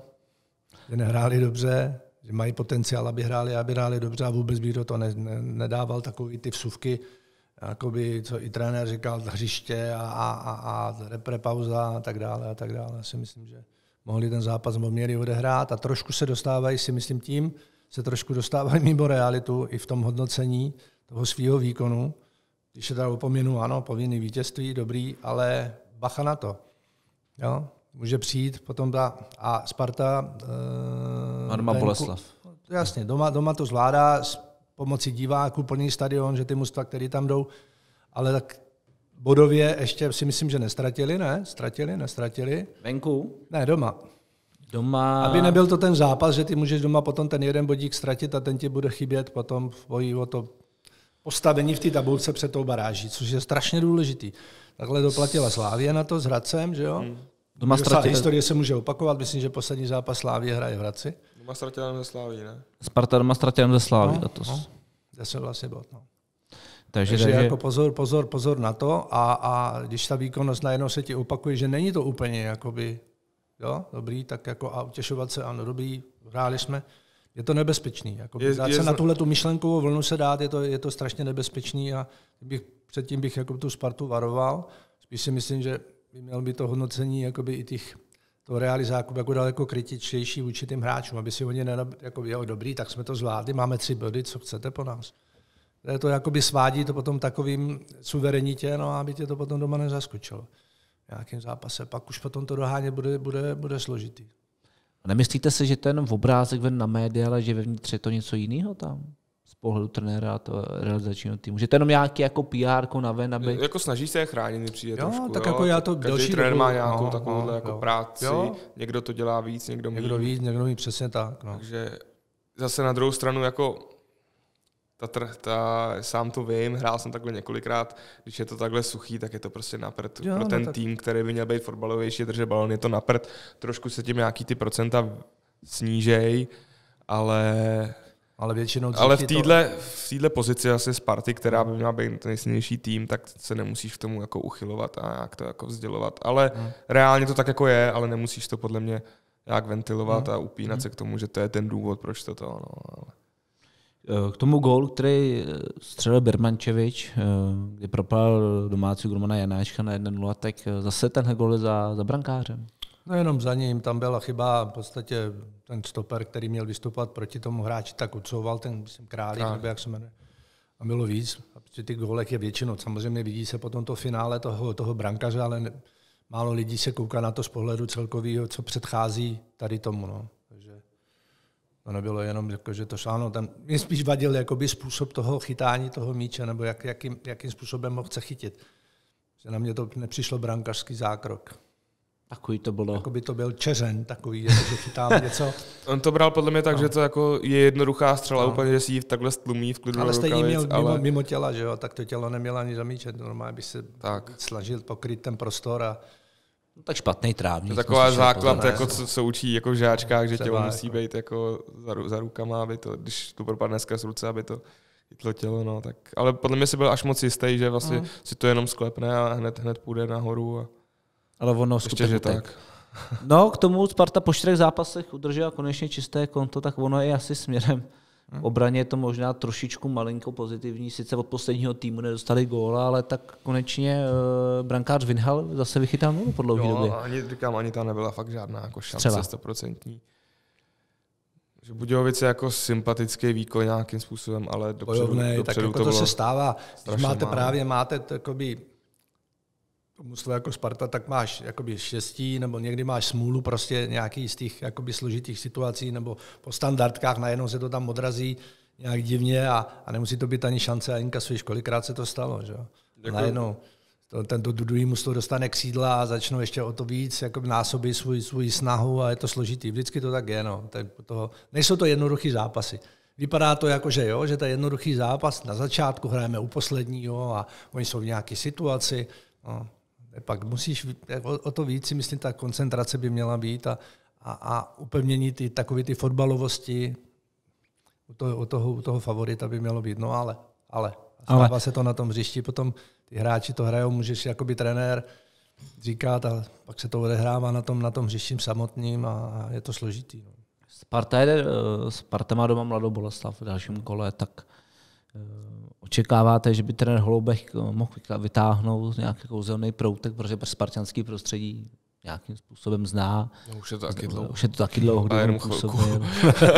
že nehráli dobře, že mají potenciál, aby hráli, aby hráli dobře a vůbec bych do toho ne, ne, nedával takový ty vsuvky, jakoby, co i trenér říkal, hřiště a, a, a, a reprepauza a tak dále a tak dále. Já si myslím, že mohli ten zápas nebo měli odehrát a trošku se dostávají, si myslím tím, se trošku dostávají mimo realitu i v tom hodnocení toho svého výkonu. Když se teda opomenu, ano, povinný vítězství, dobrý, ale bacha na to. Jo? Může přijít potom ta, a Sparta... E, eh, Marma Boleslav. Jasně, doma, doma to zvládá, pomocí diváků, plný stadion, že ty mužstva, které tam jdou, ale tak bodově ještě si myslím, že nestratili, ne? Ztratili, nestratili. Venku? Ne, doma. Doma... Aby nebyl to ten zápas, že ty můžeš doma potom ten jeden bodík ztratit a ten ti bude chybět potom v boji o to postavení v té tabulce před tou baráží, což je strašně důležitý. Takhle doplatila Slávě na to s Hradcem, že jo? Hmm. Doma ztratili. Historie se může opakovat, myslím, že poslední zápas Slávě hraje v Hradci. Doma ztratěném ze Slávy, ne? Sparta doma ztratěném ze Slávy. no, letos. No. jsem vlastně byl. no. Takže, takže, takže jako pozor, pozor, pozor na to a, a když ta výkonnost najednou se ti opakuje, že není to úplně jakoby, jo, dobrý, tak jako a utěšovat se, ano, dobrý, hráli jsme, je to nebezpečný. Jako je, dát je, se na tuhle tu myšlenkovou vlnu se dát, je to, je to strašně nebezpečný a bych, předtím bych jako tu Spartu varoval. Spíš si myslím, že by měl by to hodnocení jakoby i těch to reali zákup jako daleko kritičtější vůči těm hráčům, aby si oni nenab, jako, jo, dobrý, tak jsme to zvládli, máme tři body, co chcete po nás. To jakoby svádí to potom takovým suverenitě, no aby tě to potom doma nezaskočilo. V nějakém zápase. Pak už potom to dohánět bude, bude, bude složitý. Nemyslíte si, že ten obrázek ven na média, ale že vevnitř je to něco jiného tam? z pohledu trenéra a to realizačního týmu. Že to jenom nějaký jako PR na ven, aby... Jako snaží se je chránit, mi přijde jo, trošku. tak jo. jako já to Každý další trenér dobu... má nějakou no, takovou no, jako jo. práci, jo. někdo to dělá víc, někdo mí. Někdo víc, někdo mí, přesně tak. No. Takže zase na druhou stranu jako ta, ta, ta, sám to vím, hrál jsem takhle několikrát, když je to takhle suchý, tak je to prostě naprt. Jo, Pro no ten no tak... tým, který by měl být fotbalovější, drže balon, je to naprt. Trošku se tím nějaký ty procenta snížej, ale ale většinou Ale v této to... v týhle pozici asi Sparty, která by měla být nejsilnější tým, tak se nemusíš k tomu jako uchylovat a jak to jako vzdělovat. Ale hmm. reálně to tak jako je, ale nemusíš to podle mě jak ventilovat hmm. a upínat hmm. se k tomu, že to je ten důvod, proč to to. No, ale... Eh, k tomu gólu, který eh, střelil Birmančevič, eh, kdy propal domácí Grumana Janáčka na 1-0, tak zase tenhle gól za, za brankářem. No jenom za ním, tam byla chyba, v podstatě ten stoper, který měl vystupovat proti tomu hráči, tak ucouval ten myslím, králík, tak. nebo jak se jmenuje. A bylo víc, a při těch golech je většinou. Samozřejmě vidí se potom to finále toho, toho brankaře, ale ne, málo lidí se kouká na to z pohledu celkového, co předchází tady tomu. No. Takže to nebylo jenom, jako, že to šáno. Tam mě spíš vadil jakoby, způsob toho chytání toho míče, nebo jak, jakým, jakým způsobem ho chce chytit. Že na mě to nepřišlo brankařský zákrok takový to bylo. Jako by to byl čeřen takový, že chytám něco. On to bral podle mě tak, no. že to jako je jednoduchá střela, no. úplně, že si ji takhle stlumí v klidu Ale stejně měl ale... mimo, těla, že jo, tak to tělo nemělo ani zamíčet, normálně by se tak. slažil pokryt ten prostor a No, tak špatný trávník. To taková základ, jako, co se učí jako v žáčkách, že tělo musí jako. být jako za, za, rukama, aby to, když to propadne z ruce, aby to chytlo tělo. No, tak. Ale podle mě si byl až moc jistý, že vlastně mm. si to jenom sklepne a hned, hned půjde nahoru. A... Ale ono Ještě, skutečně že tak. tak. No, k tomu Sparta po čtyřech zápasech udržela konečně čisté konto, tak ono je asi směrem v hm. obraně je to možná trošičku malinko pozitivní. Sice od posledního týmu nedostali góla, ale tak konečně uh, brankář Vinhal zase vychytal nulu po dlouhé době. Ani, říkám, ani ta nebyla fakt žádná jako šance stoprocentní. Že Budějovice jako sympatický výkon nějakým způsobem, ale dopředu, Bojovnej, dopředu tak jako to, to se stává. Když máte málo. právě máte takový mužstvo jako Sparta, tak máš jakoby štěstí, nebo někdy máš smůlu prostě nějaký z těch jakoby složitých situací, nebo po standardkách najednou se to tam odrazí nějak divně a, a nemusí to být ani šance a inkasuješ, kolikrát se to stalo, že Najednou to, tento Dudují mu to dostane křídla a začnou ještě o to víc jakoby násobí svůj, svůj snahu a je to složitý. Vždycky to tak je. No. Tak to, nejsou to jednoduché zápasy. Vypadá to jako, že jo, že to je jednoduchý zápas. Na začátku hrajeme u posledního a oni jsou v nějaké situaci. No pak musíš, o, o to víc si myslím, ta koncentrace by měla být a, a, a upevnění ty, takové ty fotbalovosti u toho, u, toho, u toho favorita by mělo být. No ale, ale, stává ale. se to na tom hřišti, potom ty hráči to hrajou, můžeš jakoby trenér říkat a pak se to odehrává na tom, na tom hřišti samotným a je to složitý. No. Sparta, je, eh, Sparta má doma Mladou Boleslav v dalším kole, tak Očekáváte, že by trenér Holoubech eh, mohl vytáhnout nějaký kouzelný jako proutek, protože spartianský prostředí nějakým způsobem zná. No, už je to taky dlouho. Už je to taky dlouho. A jenom chvilku.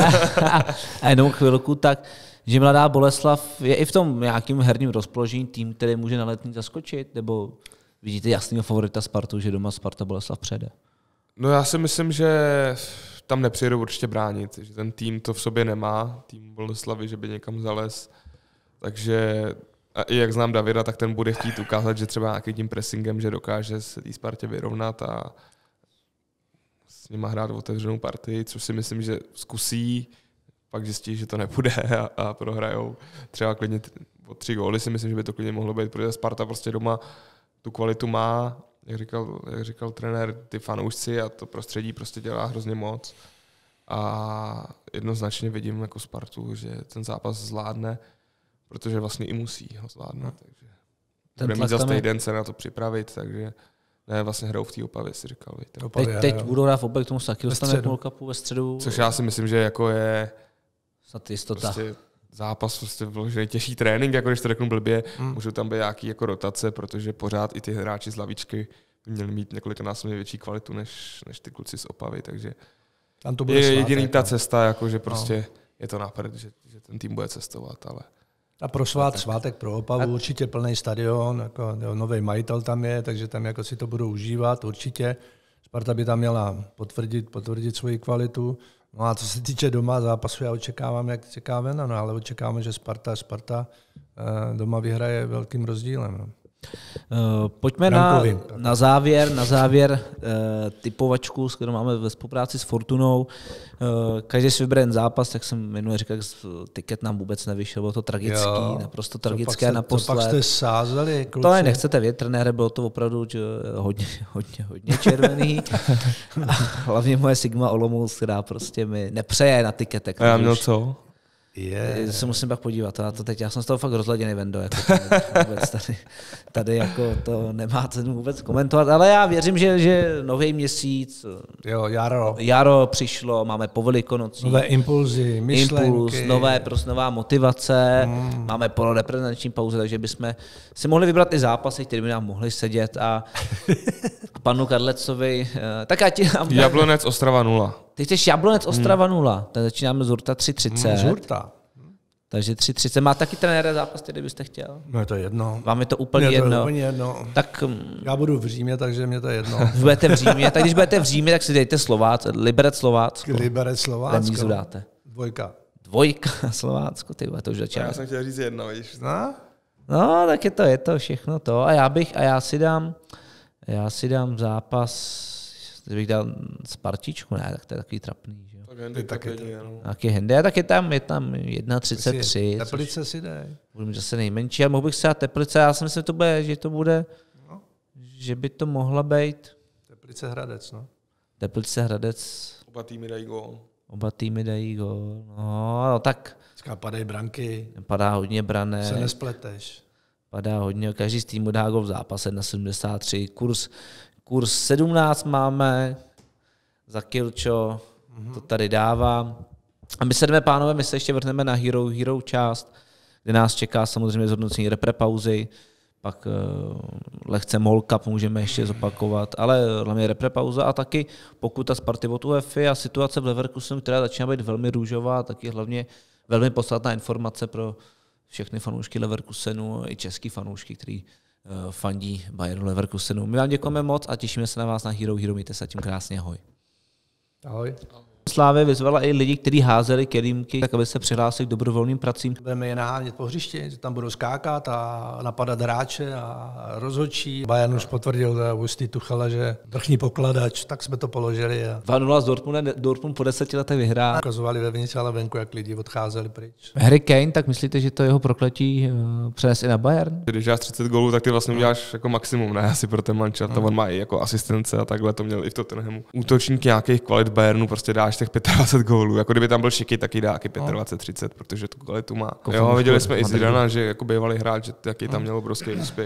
a jenom chvilku, tak že mladá Boleslav je i v tom nějakým herním rozpoložení tým, který může na letní zaskočit, nebo vidíte jasného favorita Spartu, že doma Sparta Boleslav přede? No já si myslím, že tam nepřijedou určitě bránit, že ten tým to v sobě nemá, tým Boleslavy, že by někam zales. Takže a i jak znám Davida, tak ten bude chtít ukázat, že třeba nějakým tím pressingem, že dokáže se té Spartě vyrovnat a s nima hrát otevřenou partii, což si myslím, že zkusí, pak zjistí, že to nepůjde a, a prohrajou třeba klidně o tři góly si myslím, že by to klidně mohlo být, protože Sparta prostě doma tu kvalitu má, jak říkal, jak říkal trenér, ty fanoušci a to prostředí prostě dělá hrozně moc. A jednoznačně vidím jako Spartu, že ten zápas zvládne protože vlastně i musí ho zvládnout. No. Takže Ten bude mít zase týden se na to připravit, takže ne, vlastně hrou v té opavě, si říkal. Víte. Opavě, teď, teď budou hrát v opavě, k tomu se taky dostane půl kapu ve středu. Což já si myslím, že jako je... Snad jistota. Prostě zápas prostě vložený těžší trénink, jako když to řeknu blbě, hmm. můžou tam být nějaké jako rotace, protože pořád i ty hráči z lavičky měli mít násobně větší kvalitu než, než ty kluci z Opavy, takže tam to bude je svátek, jediný jako. ta cesta, jako že no. prostě no. je to napřed, že, že ten tým bude cestovat, ale a pro svát, svátek pro Opavu, a... určitě plný stadion, jako, jo, nový majitel tam je, takže tam jako si to budou užívat určitě. Sparta by tam měla potvrdit, potvrdit svoji kvalitu. No a co se týče doma zápasu, já očekávám, jak čeká ven, no, ale očekávám, že Sparta, Sparta eh, doma vyhraje velkým rozdílem. No. Eh, pojďme na, na závěr, na závěr eh, typovačku, s kterou máme ve spolupráci s Fortunou. Eh, každý si vybere zápas, tak jsem minule říkal, tiket nám vůbec nevyšel, bylo to tragický, jo, naprosto tragické co naposled. Co pak jste sázeli, kluci? To ne, nechcete vědět, trenére, bylo to opravdu že, hodně, hodně, hodně červený. hlavně moje Sigma Olomouc, která prostě mi nepřeje na tiketek. A já měl co? Yeah. Eh, se musím pak podívat. Já, to teď, já jsem z toho fakt rozladěný, Vendo. Jako vůbec tady, tady jako to nemá cenu vůbec komentovat, ale já věřím, že, že nový měsíc, eh, jo, jaro. jaro přišlo, máme po velikonocí. Nové impulzy, myšlenky. Impuls, nové, prostě nová motivace, mm. máme po reprezentační pauze, takže bychom si mohli vybrat i zápasy, které by nám mohli sedět a, a panu Karlecovi, eh, tak já ti... Jablonec Ostrava 0. Teď jsi Jablonec Ostrava 0, hmm. tak začínáme z Urta 3.30. Hmm, z Urta. Takže 3.30. Má taky trenéra zápas, který byste chtěl? No je to jedno. Vám je to úplně, je jedno. to jedno. úplně jedno. Tak, mm. Já budu v Římě, takže mě to jedno. budete v Římě, tak když budete v Římě, tak si dejte Slovác, Liberec Slovácko. Liberec Slovácko. dáte. Dvojka. Dvojka Slovácko, ty to už začíná. Já jsem chtěl říct jedno, víš. No? no, tak je to, je to všechno to. A já bych, a já si dám, já si dám zápas, bych dal Spartičku, ne, tak to je takový trapný, že? Handy taky, taky, no. taky hendy, A je tam je tam 1,33. Teplice si dej. Budu zase nejmenší, ale mohl bych si dát teplice. Já si myslím, že to bude, že to bude, no. že by to mohla být. Teplice Hradec, no. Teplice Hradec. Oba týmy dají gól. Oba týmy dají gól. No, no tak. Dneska padají branky. Padá hodně brané. Se nespleteš. Padá hodně, každý z týmu dá gol v zápase na 73. Kurs, kurs 17 máme za Kilčo hmm to tady dávám. A my se jdeme, pánové, my se ještě vrhneme na Hero Hero část, kde nás čeká samozřejmě zhodnocení pauzy, pak uh, lehce molka můžeme ještě zopakovat, ale hlavně pauza a taky pokud ta Sparty od UEFI a situace v Leverkusenu, která začíná být velmi růžová, tak je hlavně velmi podstatná informace pro všechny fanoušky Leverkusenu i český fanoušky, který uh, fandí Bayernu Leverkusenu. My vám děkujeme moc a těšíme se na vás na Hero Hero. Mějte se tím krásně, ahoj. Ahoj. Slávě vyzvala i lidi, kteří házeli kerímky, tak aby se přihlásili k dobrovolným pracím. Budeme je nahánět po hřiště, že tam budou skákat a napadat hráče a rozhodčí. Bayern už potvrdil Justý Tuchala, že vrchní pokladač, tak jsme to položili. A... 2-0 z Dortmundem, Dortmund po deseti letech vyhrá. Ukazovali vnitř, ale venku, jak lidi odcházeli pryč. Harry Kane, tak myslíte, že to jeho prokletí eh, přenes i na Bayern? Když dáš 30 gólů, tak ty vlastně uděláš jako maximum, ne? Asi pro ten No. To hmm. on má i jako asistence a takhle to měl i v Tottenhamu. Útočník nějakých kvalit Bayernu prostě dáš těch 25 gólů. Jako kdyby tam byl Šiky, taky dá taky 25, no. 30, protože tu kvalitu má. Jako jo, viděli jsme i Zidana, že jako bývalý hráč, že taky tam měl obrovský úspěch.